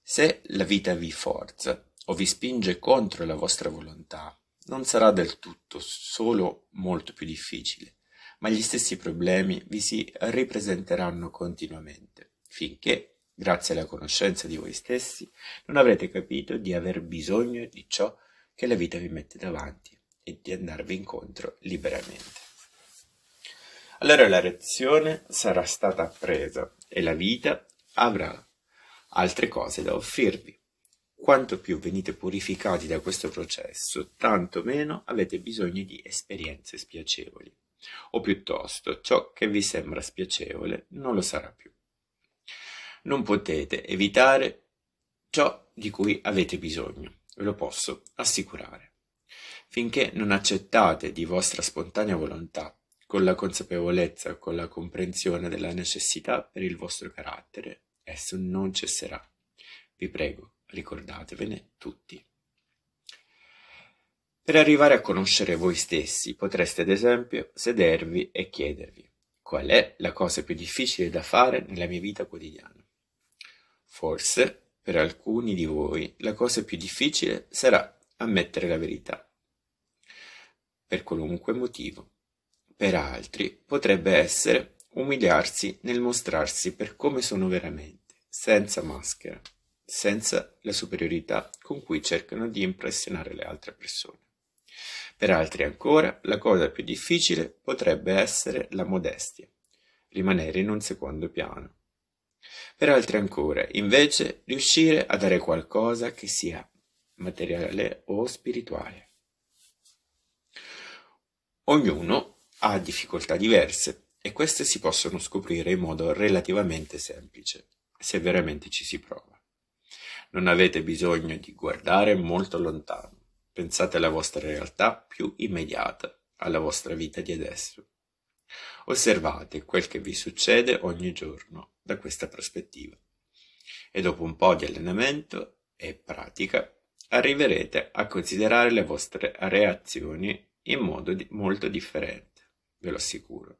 Se la vita vi forza o vi spinge contro la vostra volontà non sarà del tutto, solo molto più difficile, ma gli stessi problemi vi si ripresenteranno continuamente, finché, grazie alla conoscenza di voi stessi, non avrete capito di aver bisogno di ciò che la vita vi mette davanti e di andarvi incontro liberamente. Allora la lezione sarà stata presa e la vita avrà altre cose da offrirvi. Quanto più venite purificati da questo processo, tanto meno avete bisogno di esperienze spiacevoli. O piuttosto, ciò che vi sembra spiacevole non lo sarà più. Non potete evitare ciò di cui avete bisogno, ve lo posso assicurare. Finché non accettate di vostra spontanea volontà, con la consapevolezza, con la comprensione della necessità per il vostro carattere, esso non cesserà. Vi prego, ricordatevene tutti. Per arrivare a conoscere voi stessi potreste ad esempio sedervi e chiedervi qual è la cosa più difficile da fare nella mia vita quotidiana. Forse per alcuni di voi la cosa più difficile sarà ammettere la verità, per qualunque motivo. Per altri potrebbe essere umiliarsi nel mostrarsi per come sono veramente, senza maschera senza la superiorità con cui cercano di impressionare le altre persone. Per altri ancora, la cosa più difficile potrebbe essere la modestia, rimanere in un secondo piano. Per altri ancora, invece, riuscire a dare qualcosa che sia materiale o spirituale. Ognuno ha difficoltà diverse e queste si possono scoprire in modo relativamente semplice, se veramente ci si prova. Non avete bisogno di guardare molto lontano. Pensate alla vostra realtà più immediata, alla vostra vita di adesso. Osservate quel che vi succede ogni giorno da questa prospettiva. E dopo un po' di allenamento e pratica arriverete a considerare le vostre reazioni in modo di molto differente, ve lo assicuro.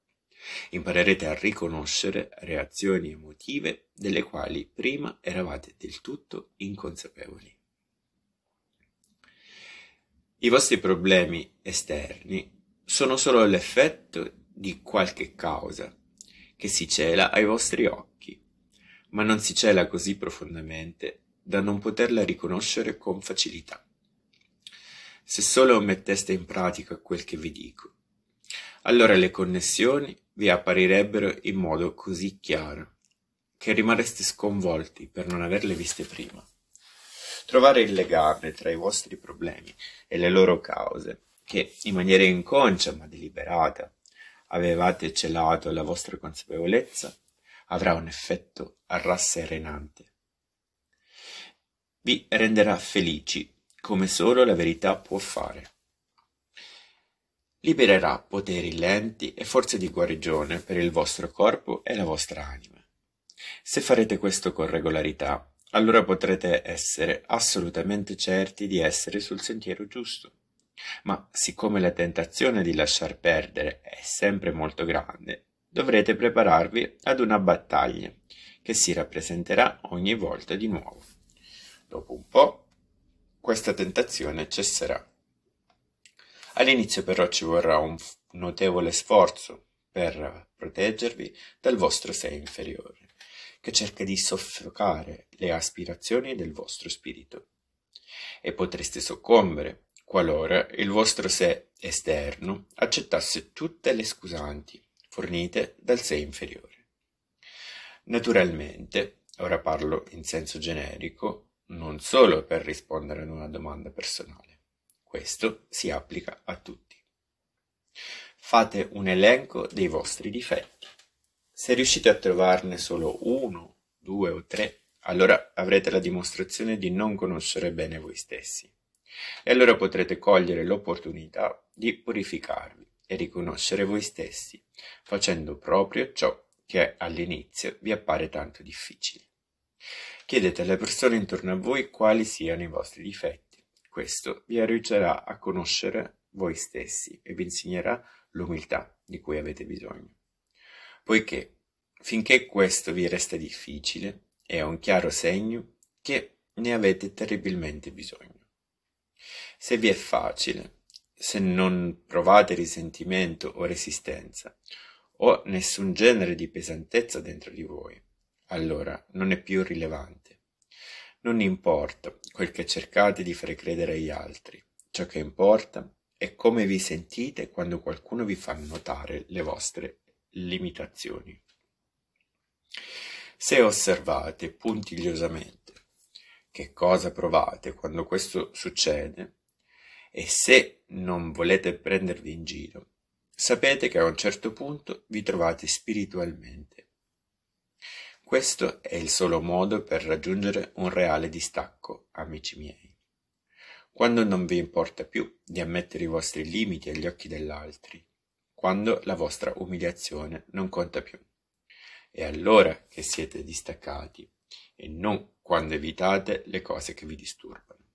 Imparerete a riconoscere reazioni emotive delle quali prima eravate del tutto inconsapevoli. I vostri problemi esterni sono solo l'effetto di qualche causa che si cela ai vostri occhi, ma non si cela così profondamente da non poterla riconoscere con facilità. Se solo metteste in pratica quel che vi dico, allora le connessioni vi apparirebbero in modo così chiaro che rimarreste sconvolti per non averle viste prima. Trovare il legame tra i vostri problemi e le loro cause, che in maniera inconscia ma deliberata avevate celato alla vostra consapevolezza, avrà un effetto rasserenante. Vi renderà felici come solo la verità può fare libererà poteri lenti e forze di guarigione per il vostro corpo e la vostra anima. Se farete questo con regolarità, allora potrete essere assolutamente certi di essere sul sentiero giusto. Ma siccome la tentazione di lasciar perdere è sempre molto grande, dovrete prepararvi ad una battaglia che si rappresenterà ogni volta di nuovo. Dopo un po', questa tentazione cesserà. All'inizio però ci vorrà un notevole sforzo per proteggervi dal vostro sé inferiore, che cerca di soffocare le aspirazioni del vostro spirito. E potreste soccombere qualora il vostro sé esterno accettasse tutte le scusanti fornite dal sé inferiore. Naturalmente, ora parlo in senso generico, non solo per rispondere ad una domanda personale, questo si applica a tutti. Fate un elenco dei vostri difetti. Se riuscite a trovarne solo uno, due o tre, allora avrete la dimostrazione di non conoscere bene voi stessi. E allora potrete cogliere l'opportunità di purificarvi e riconoscere voi stessi, facendo proprio ciò che all'inizio vi appare tanto difficile. Chiedete alle persone intorno a voi quali siano i vostri difetti questo vi aiuterà a conoscere voi stessi e vi insegnerà l'umiltà di cui avete bisogno. Poiché finché questo vi resta difficile, è un chiaro segno che ne avete terribilmente bisogno. Se vi è facile, se non provate risentimento o resistenza, o nessun genere di pesantezza dentro di voi, allora non è più rilevante non importa quel che cercate di far credere agli altri, ciò che importa è come vi sentite quando qualcuno vi fa notare le vostre limitazioni. Se osservate puntigliosamente che cosa provate quando questo succede e se non volete prendervi in giro, sapete che a un certo punto vi trovate spiritualmente questo è il solo modo per raggiungere un reale distacco, amici miei. Quando non vi importa più di ammettere i vostri limiti agli occhi dell'altri, quando la vostra umiliazione non conta più. È allora che siete distaccati e non quando evitate le cose che vi disturbano.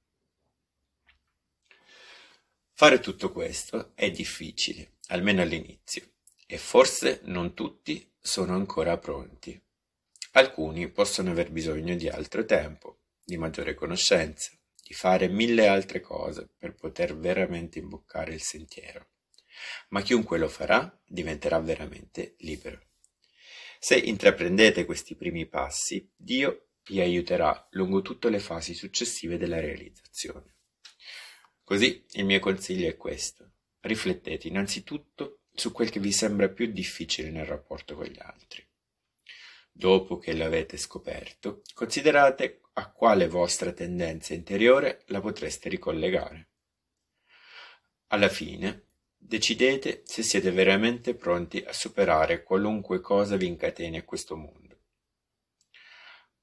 Fare tutto questo è difficile, almeno all'inizio, e forse non tutti sono ancora pronti Alcuni possono aver bisogno di altro tempo, di maggiore conoscenza, di fare mille altre cose per poter veramente imboccare il sentiero. Ma chiunque lo farà diventerà veramente libero. Se intraprendete questi primi passi, Dio vi aiuterà lungo tutte le fasi successive della realizzazione. Così il mio consiglio è questo. Riflettete innanzitutto su quel che vi sembra più difficile nel rapporto con gli altri dopo che l'avete scoperto, considerate a quale vostra tendenza interiore la potreste ricollegare. Alla fine, decidete se siete veramente pronti a superare qualunque cosa vi incateni a questo mondo.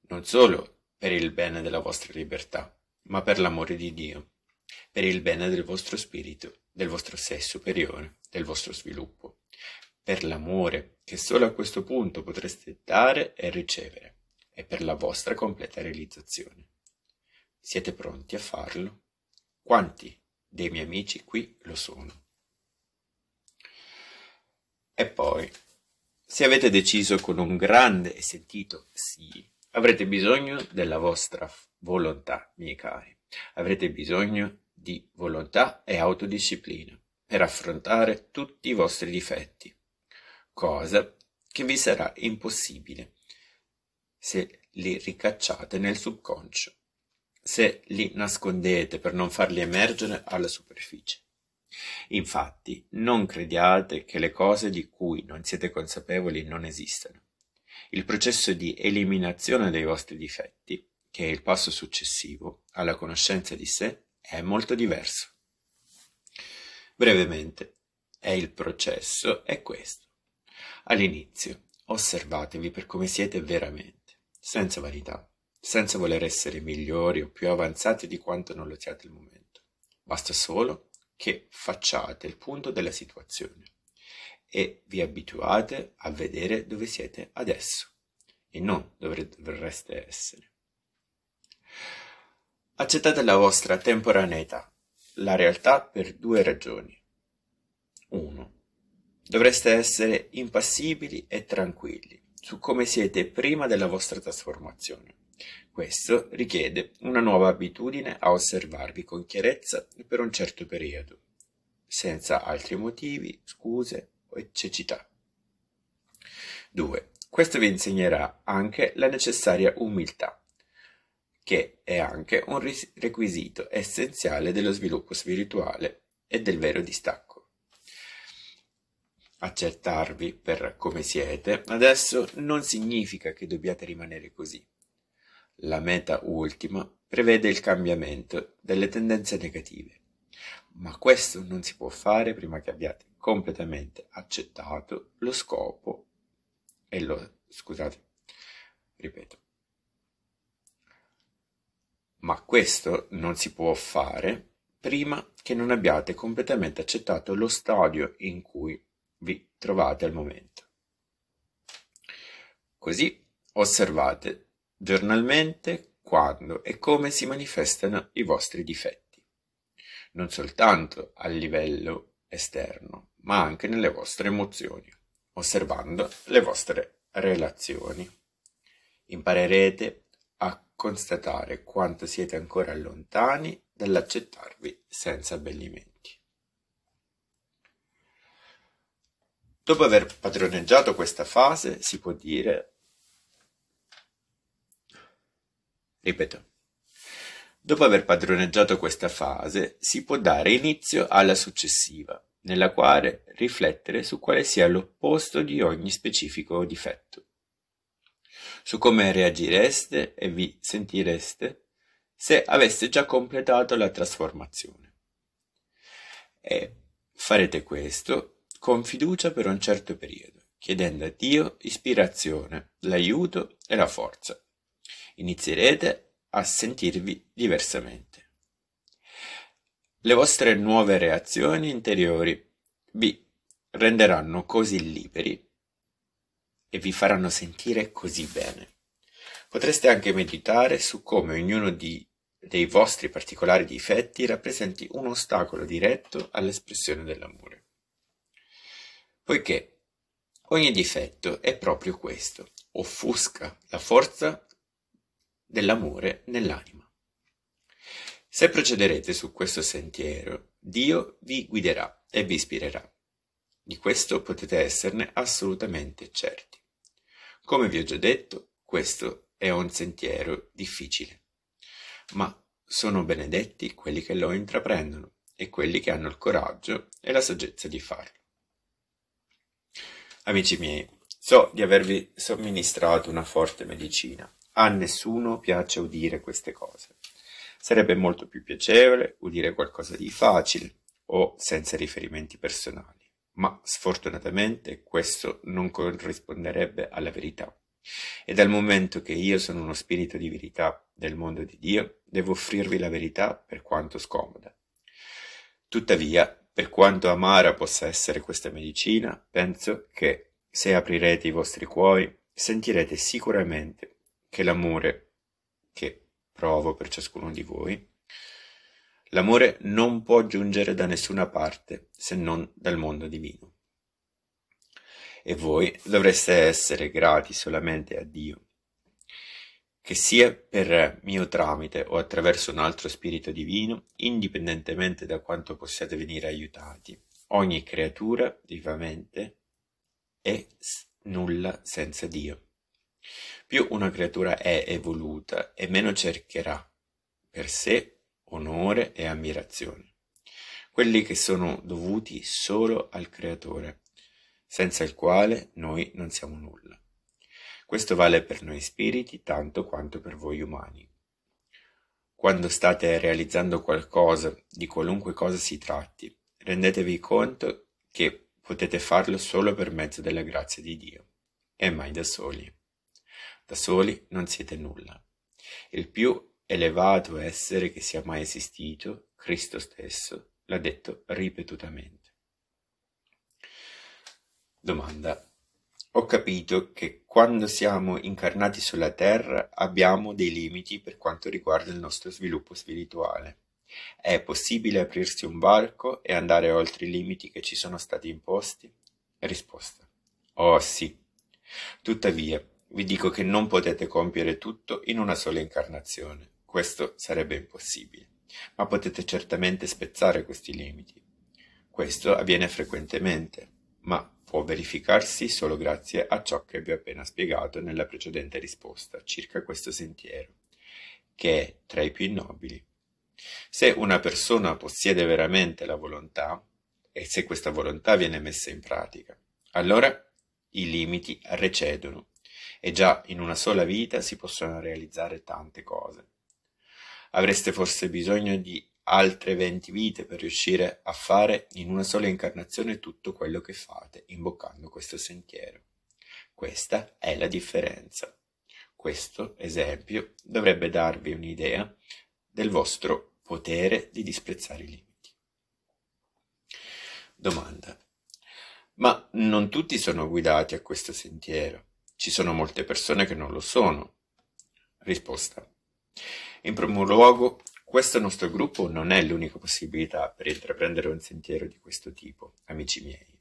Non solo per il bene della vostra libertà, ma per l'amore di Dio, per il bene del vostro spirito, del vostro sé superiore, del vostro sviluppo, per l'amore che solo a questo punto potreste dare e ricevere, e per la vostra completa realizzazione. Siete pronti a farlo? Quanti dei miei amici qui lo sono? E poi, se avete deciso con un grande e sentito sì, avrete bisogno della vostra volontà, miei cari. Avrete bisogno di volontà e autodisciplina per affrontare tutti i vostri difetti cosa che vi sarà impossibile se li ricacciate nel subconscio, se li nascondete per non farli emergere alla superficie. Infatti, non crediate che le cose di cui non siete consapevoli non esistano. Il processo di eliminazione dei vostri difetti, che è il passo successivo alla conoscenza di sé, è molto diverso. Brevemente, è il processo è questo. All'inizio, osservatevi per come siete veramente, senza vanità, senza voler essere migliori o più avanzati di quanto non lo siate al momento. Basta solo che facciate il punto della situazione e vi abituate a vedere dove siete adesso e non dove dovreste essere. Accettate la vostra temporaneità, la realtà per due ragioni. 1 Dovreste essere impassibili e tranquilli su come siete prima della vostra trasformazione. Questo richiede una nuova abitudine a osservarvi con chiarezza per un certo periodo, senza altri motivi, scuse o cecità. 2. Questo vi insegnerà anche la necessaria umiltà, che è anche un requisito essenziale dello sviluppo spirituale e del vero distacco accettarvi per come siete, adesso non significa che dobbiate rimanere così. La meta ultima prevede il cambiamento delle tendenze negative, ma questo non si può fare prima che abbiate completamente accettato lo scopo e lo scusate, ripeto. Ma questo non si può fare prima che non abbiate completamente accettato lo stadio in cui vi trovate al momento. Così osservate giornalmente quando e come si manifestano i vostri difetti, non soltanto a livello esterno, ma anche nelle vostre emozioni, osservando le vostre relazioni. Imparerete a constatare quanto siete ancora lontani dall'accettarvi senza abbellimento. Dopo aver padroneggiato questa fase si può dire Ripeto. Dopo aver padroneggiato questa fase, si può dare inizio alla successiva, nella quale riflettere su quale sia l'opposto di ogni specifico difetto, su come reagireste e vi sentireste se aveste già completato la trasformazione. E farete questo con fiducia per un certo periodo, chiedendo a Dio ispirazione, l'aiuto e la forza. Inizierete a sentirvi diversamente. Le vostre nuove reazioni interiori vi renderanno così liberi e vi faranno sentire così bene. Potreste anche meditare su come ognuno di, dei vostri particolari difetti rappresenti un ostacolo diretto all'espressione dell'amore poiché ogni difetto è proprio questo, offusca la forza dell'amore nell'anima. Se procederete su questo sentiero, Dio vi guiderà e vi ispirerà. Di questo potete esserne assolutamente certi. Come vi ho già detto, questo è un sentiero difficile, ma sono benedetti quelli che lo intraprendono e quelli che hanno il coraggio e la saggezza di farlo. Amici miei, so di avervi somministrato una forte medicina. A nessuno piace udire queste cose. Sarebbe molto più piacevole udire qualcosa di facile o senza riferimenti personali, ma sfortunatamente questo non corrisponderebbe alla verità. E dal momento che io sono uno spirito di verità del mondo di Dio, devo offrirvi la verità per quanto scomoda. Tuttavia, per quanto amara possa essere questa medicina, penso che, se aprirete i vostri cuori, sentirete sicuramente che l'amore che provo per ciascuno di voi, l'amore non può giungere da nessuna parte se non dal mondo divino. E voi dovreste essere grati solamente a Dio che sia per mio tramite o attraverso un altro spirito divino, indipendentemente da quanto possiate venire aiutati, ogni creatura vivamente è nulla senza Dio. Più una creatura è evoluta e meno cercherà per sé onore e ammirazione, quelli che sono dovuti solo al Creatore, senza il quale noi non siamo nulla. Questo vale per noi spiriti tanto quanto per voi umani. Quando state realizzando qualcosa, di qualunque cosa si tratti, rendetevi conto che potete farlo solo per mezzo della grazia di Dio, e mai da soli. Da soli non siete nulla. Il più elevato essere che sia mai esistito, Cristo stesso, l'ha detto ripetutamente. Domanda ho capito che quando siamo incarnati sulla Terra abbiamo dei limiti per quanto riguarda il nostro sviluppo spirituale. È possibile aprirsi un varco e andare oltre i limiti che ci sono stati imposti? Risposta. Oh sì. Tuttavia, vi dico che non potete compiere tutto in una sola incarnazione. Questo sarebbe impossibile. Ma potete certamente spezzare questi limiti. Questo avviene frequentemente, ma può verificarsi solo grazie a ciò che vi ho appena spiegato nella precedente risposta circa questo sentiero, che è tra i più nobili. Se una persona possiede veramente la volontà, e se questa volontà viene messa in pratica, allora i limiti recedono e già in una sola vita si possono realizzare tante cose. Avreste forse bisogno di altre 20 vite per riuscire a fare in una sola incarnazione tutto quello che fate imboccando questo sentiero. Questa è la differenza. Questo esempio dovrebbe darvi un'idea del vostro potere di disprezzare i limiti. Domanda. Ma non tutti sono guidati a questo sentiero. Ci sono molte persone che non lo sono. Risposta. In primo luogo, questo nostro gruppo non è l'unica possibilità per intraprendere un sentiero di questo tipo, amici miei.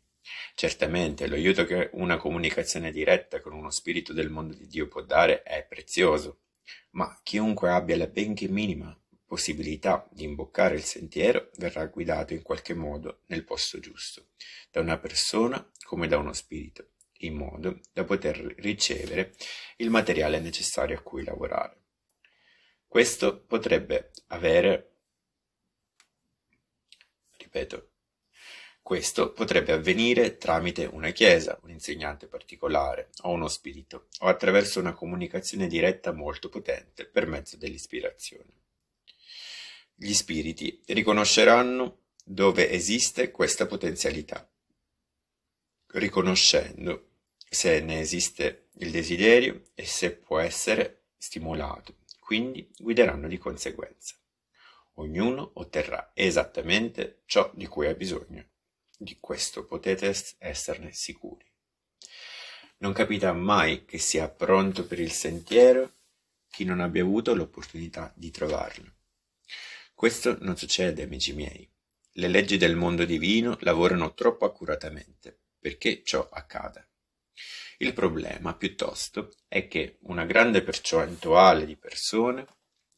Certamente l'aiuto che una comunicazione diretta con uno spirito del mondo di Dio può dare è prezioso, ma chiunque abbia la benché minima possibilità di imboccare il sentiero verrà guidato in qualche modo nel posto giusto, da una persona come da uno spirito, in modo da poter ricevere il materiale necessario a cui lavorare. Questo potrebbe avere ripeto, questo potrebbe avvenire tramite una chiesa, un insegnante particolare o uno spirito, o attraverso una comunicazione diretta molto potente per mezzo dell'ispirazione. Gli spiriti riconosceranno dove esiste questa potenzialità, riconoscendo se ne esiste il desiderio e se può essere stimolato quindi guideranno di conseguenza. Ognuno otterrà esattamente ciò di cui ha bisogno. Di questo potete esserne sicuri. Non capita mai che sia pronto per il sentiero chi non abbia avuto l'opportunità di trovarlo. Questo non succede, amici miei. Le leggi del mondo divino lavorano troppo accuratamente perché ciò accada. Il problema, piuttosto, è che una grande percentuale di persone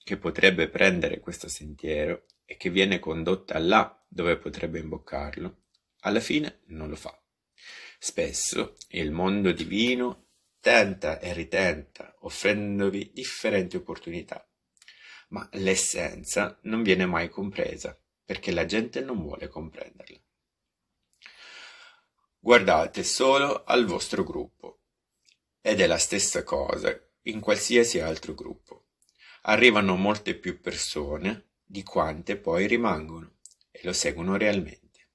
che potrebbe prendere questo sentiero e che viene condotta là dove potrebbe imboccarlo, alla fine non lo fa. Spesso il mondo divino tenta e ritenta, offrendovi differenti opportunità, ma l'essenza non viene mai compresa, perché la gente non vuole comprenderla guardate solo al vostro gruppo. Ed è la stessa cosa in qualsiasi altro gruppo. Arrivano molte più persone di quante poi rimangono e lo seguono realmente.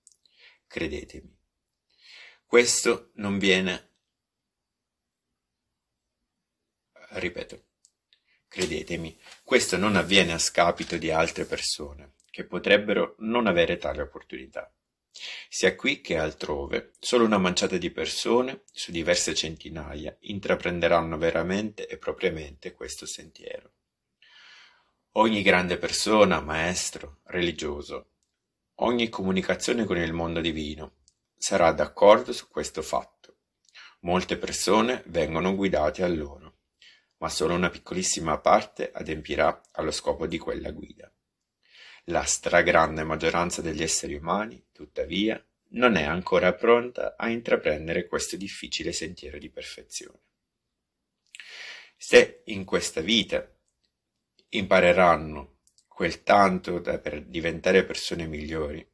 Credetemi. Questo non viene... Ripeto, credetemi, questo non avviene a scapito di altre persone che potrebbero non avere tale opportunità. Sia qui che altrove, solo una manciata di persone, su diverse centinaia, intraprenderanno veramente e propriamente questo sentiero. Ogni grande persona, maestro, religioso, ogni comunicazione con il mondo divino, sarà d'accordo su questo fatto. Molte persone vengono guidate a loro, ma solo una piccolissima parte adempirà allo scopo di quella guida. La stragrande maggioranza degli esseri umani, tuttavia, non è ancora pronta a intraprendere questo difficile sentiero di perfezione. Se in questa vita impareranno quel tanto da per diventare persone migliori,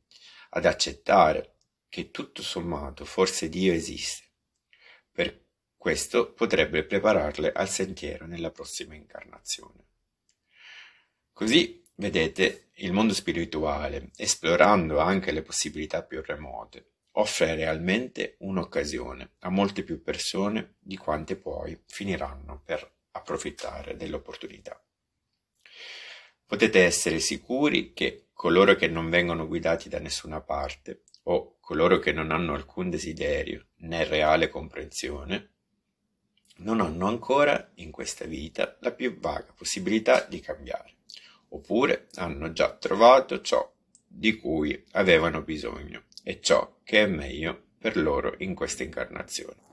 ad accettare che tutto sommato forse Dio esiste, per questo potrebbe prepararle al sentiero nella prossima incarnazione. Così Vedete, il mondo spirituale, esplorando anche le possibilità più remote, offre realmente un'occasione a molte più persone di quante poi finiranno per approfittare dell'opportunità. Potete essere sicuri che coloro che non vengono guidati da nessuna parte o coloro che non hanno alcun desiderio né reale comprensione non hanno ancora in questa vita la più vaga possibilità di cambiare oppure hanno già trovato ciò di cui avevano bisogno e ciò che è meglio per loro in questa incarnazione.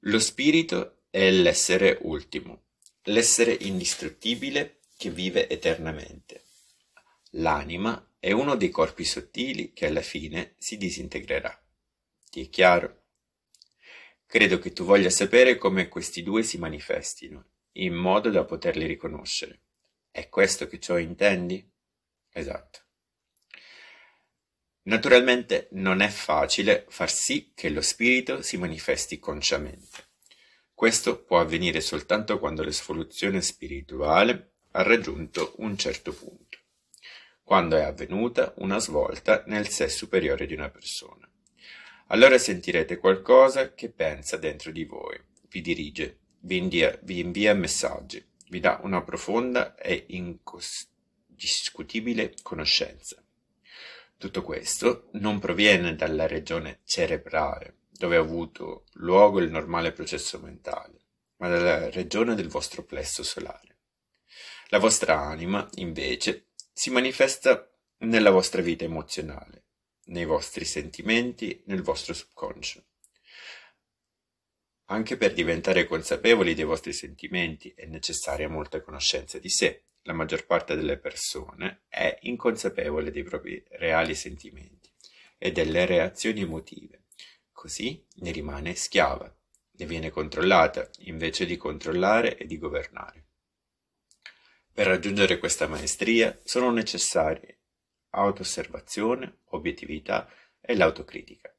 Lo spirito è l'essere ultimo, l'essere indistruttibile che vive eternamente. L'anima è uno dei corpi sottili che alla fine si disintegrerà. Ti è chiaro? Credo che tu voglia sapere come questi due si manifestino in modo da poterli riconoscere. È questo che ciò intendi? Esatto. Naturalmente non è facile far sì che lo spirito si manifesti consciamente. Questo può avvenire soltanto quando l'evoluzione spirituale ha raggiunto un certo punto, quando è avvenuta una svolta nel sé superiore di una persona. Allora sentirete qualcosa che pensa dentro di voi, vi dirige, vi india, vi invia messaggi, vi dà una profonda e indiscutibile conoscenza. Tutto questo non proviene dalla regione cerebrale, dove ha avuto luogo il normale processo mentale, ma dalla regione del vostro plesso solare. La vostra anima, invece, si manifesta nella vostra vita emozionale, nei vostri sentimenti, nel vostro subconscio. Anche per diventare consapevoli dei vostri sentimenti è necessaria molta conoscenza di sé. La maggior parte delle persone è inconsapevole dei propri reali sentimenti e delle reazioni emotive. Così ne rimane schiava, ne viene controllata invece di controllare e di governare. Per raggiungere questa maestria sono necessarie autoosservazione, obiettività e l'autocritica.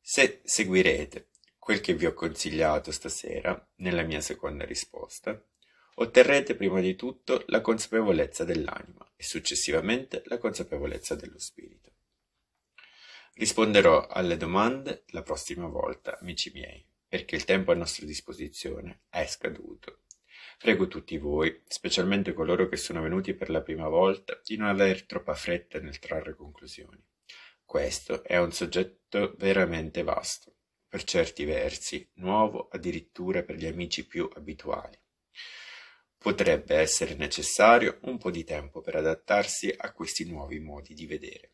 Se seguirete quel che vi ho consigliato stasera, nella mia seconda risposta, otterrete prima di tutto la consapevolezza dell'anima e successivamente la consapevolezza dello spirito. Risponderò alle domande la prossima volta, amici miei, perché il tempo a nostra disposizione è scaduto. Prego tutti voi, specialmente coloro che sono venuti per la prima volta, di non aver troppa fretta nel trarre conclusioni. Questo è un soggetto veramente vasto per certi versi, nuovo addirittura per gli amici più abituali. Potrebbe essere necessario un po' di tempo per adattarsi a questi nuovi modi di vedere.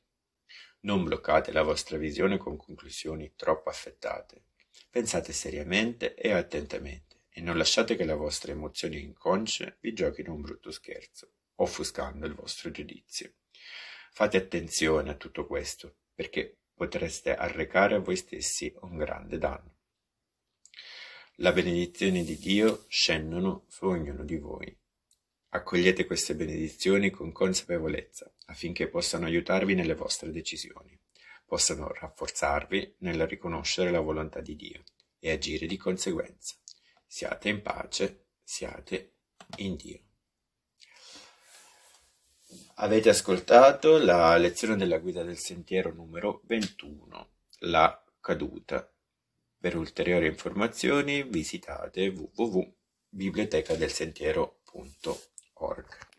Non bloccate la vostra visione con conclusioni troppo affettate. Pensate seriamente e attentamente e non lasciate che le vostre emozioni inconsce vi giochino un brutto scherzo, offuscando il vostro giudizio. Fate attenzione a tutto questo, perché potreste arrecare a voi stessi un grande danno. La benedizione di Dio scendono su ognuno di voi. Accogliete queste benedizioni con consapevolezza affinché possano aiutarvi nelle vostre decisioni, possano rafforzarvi nel riconoscere la volontà di Dio e agire di conseguenza. Siate in pace, siate in Dio. Avete ascoltato la lezione della guida del sentiero numero 21, la caduta. Per ulteriori informazioni visitate www.bibliotecadelsentiero.org.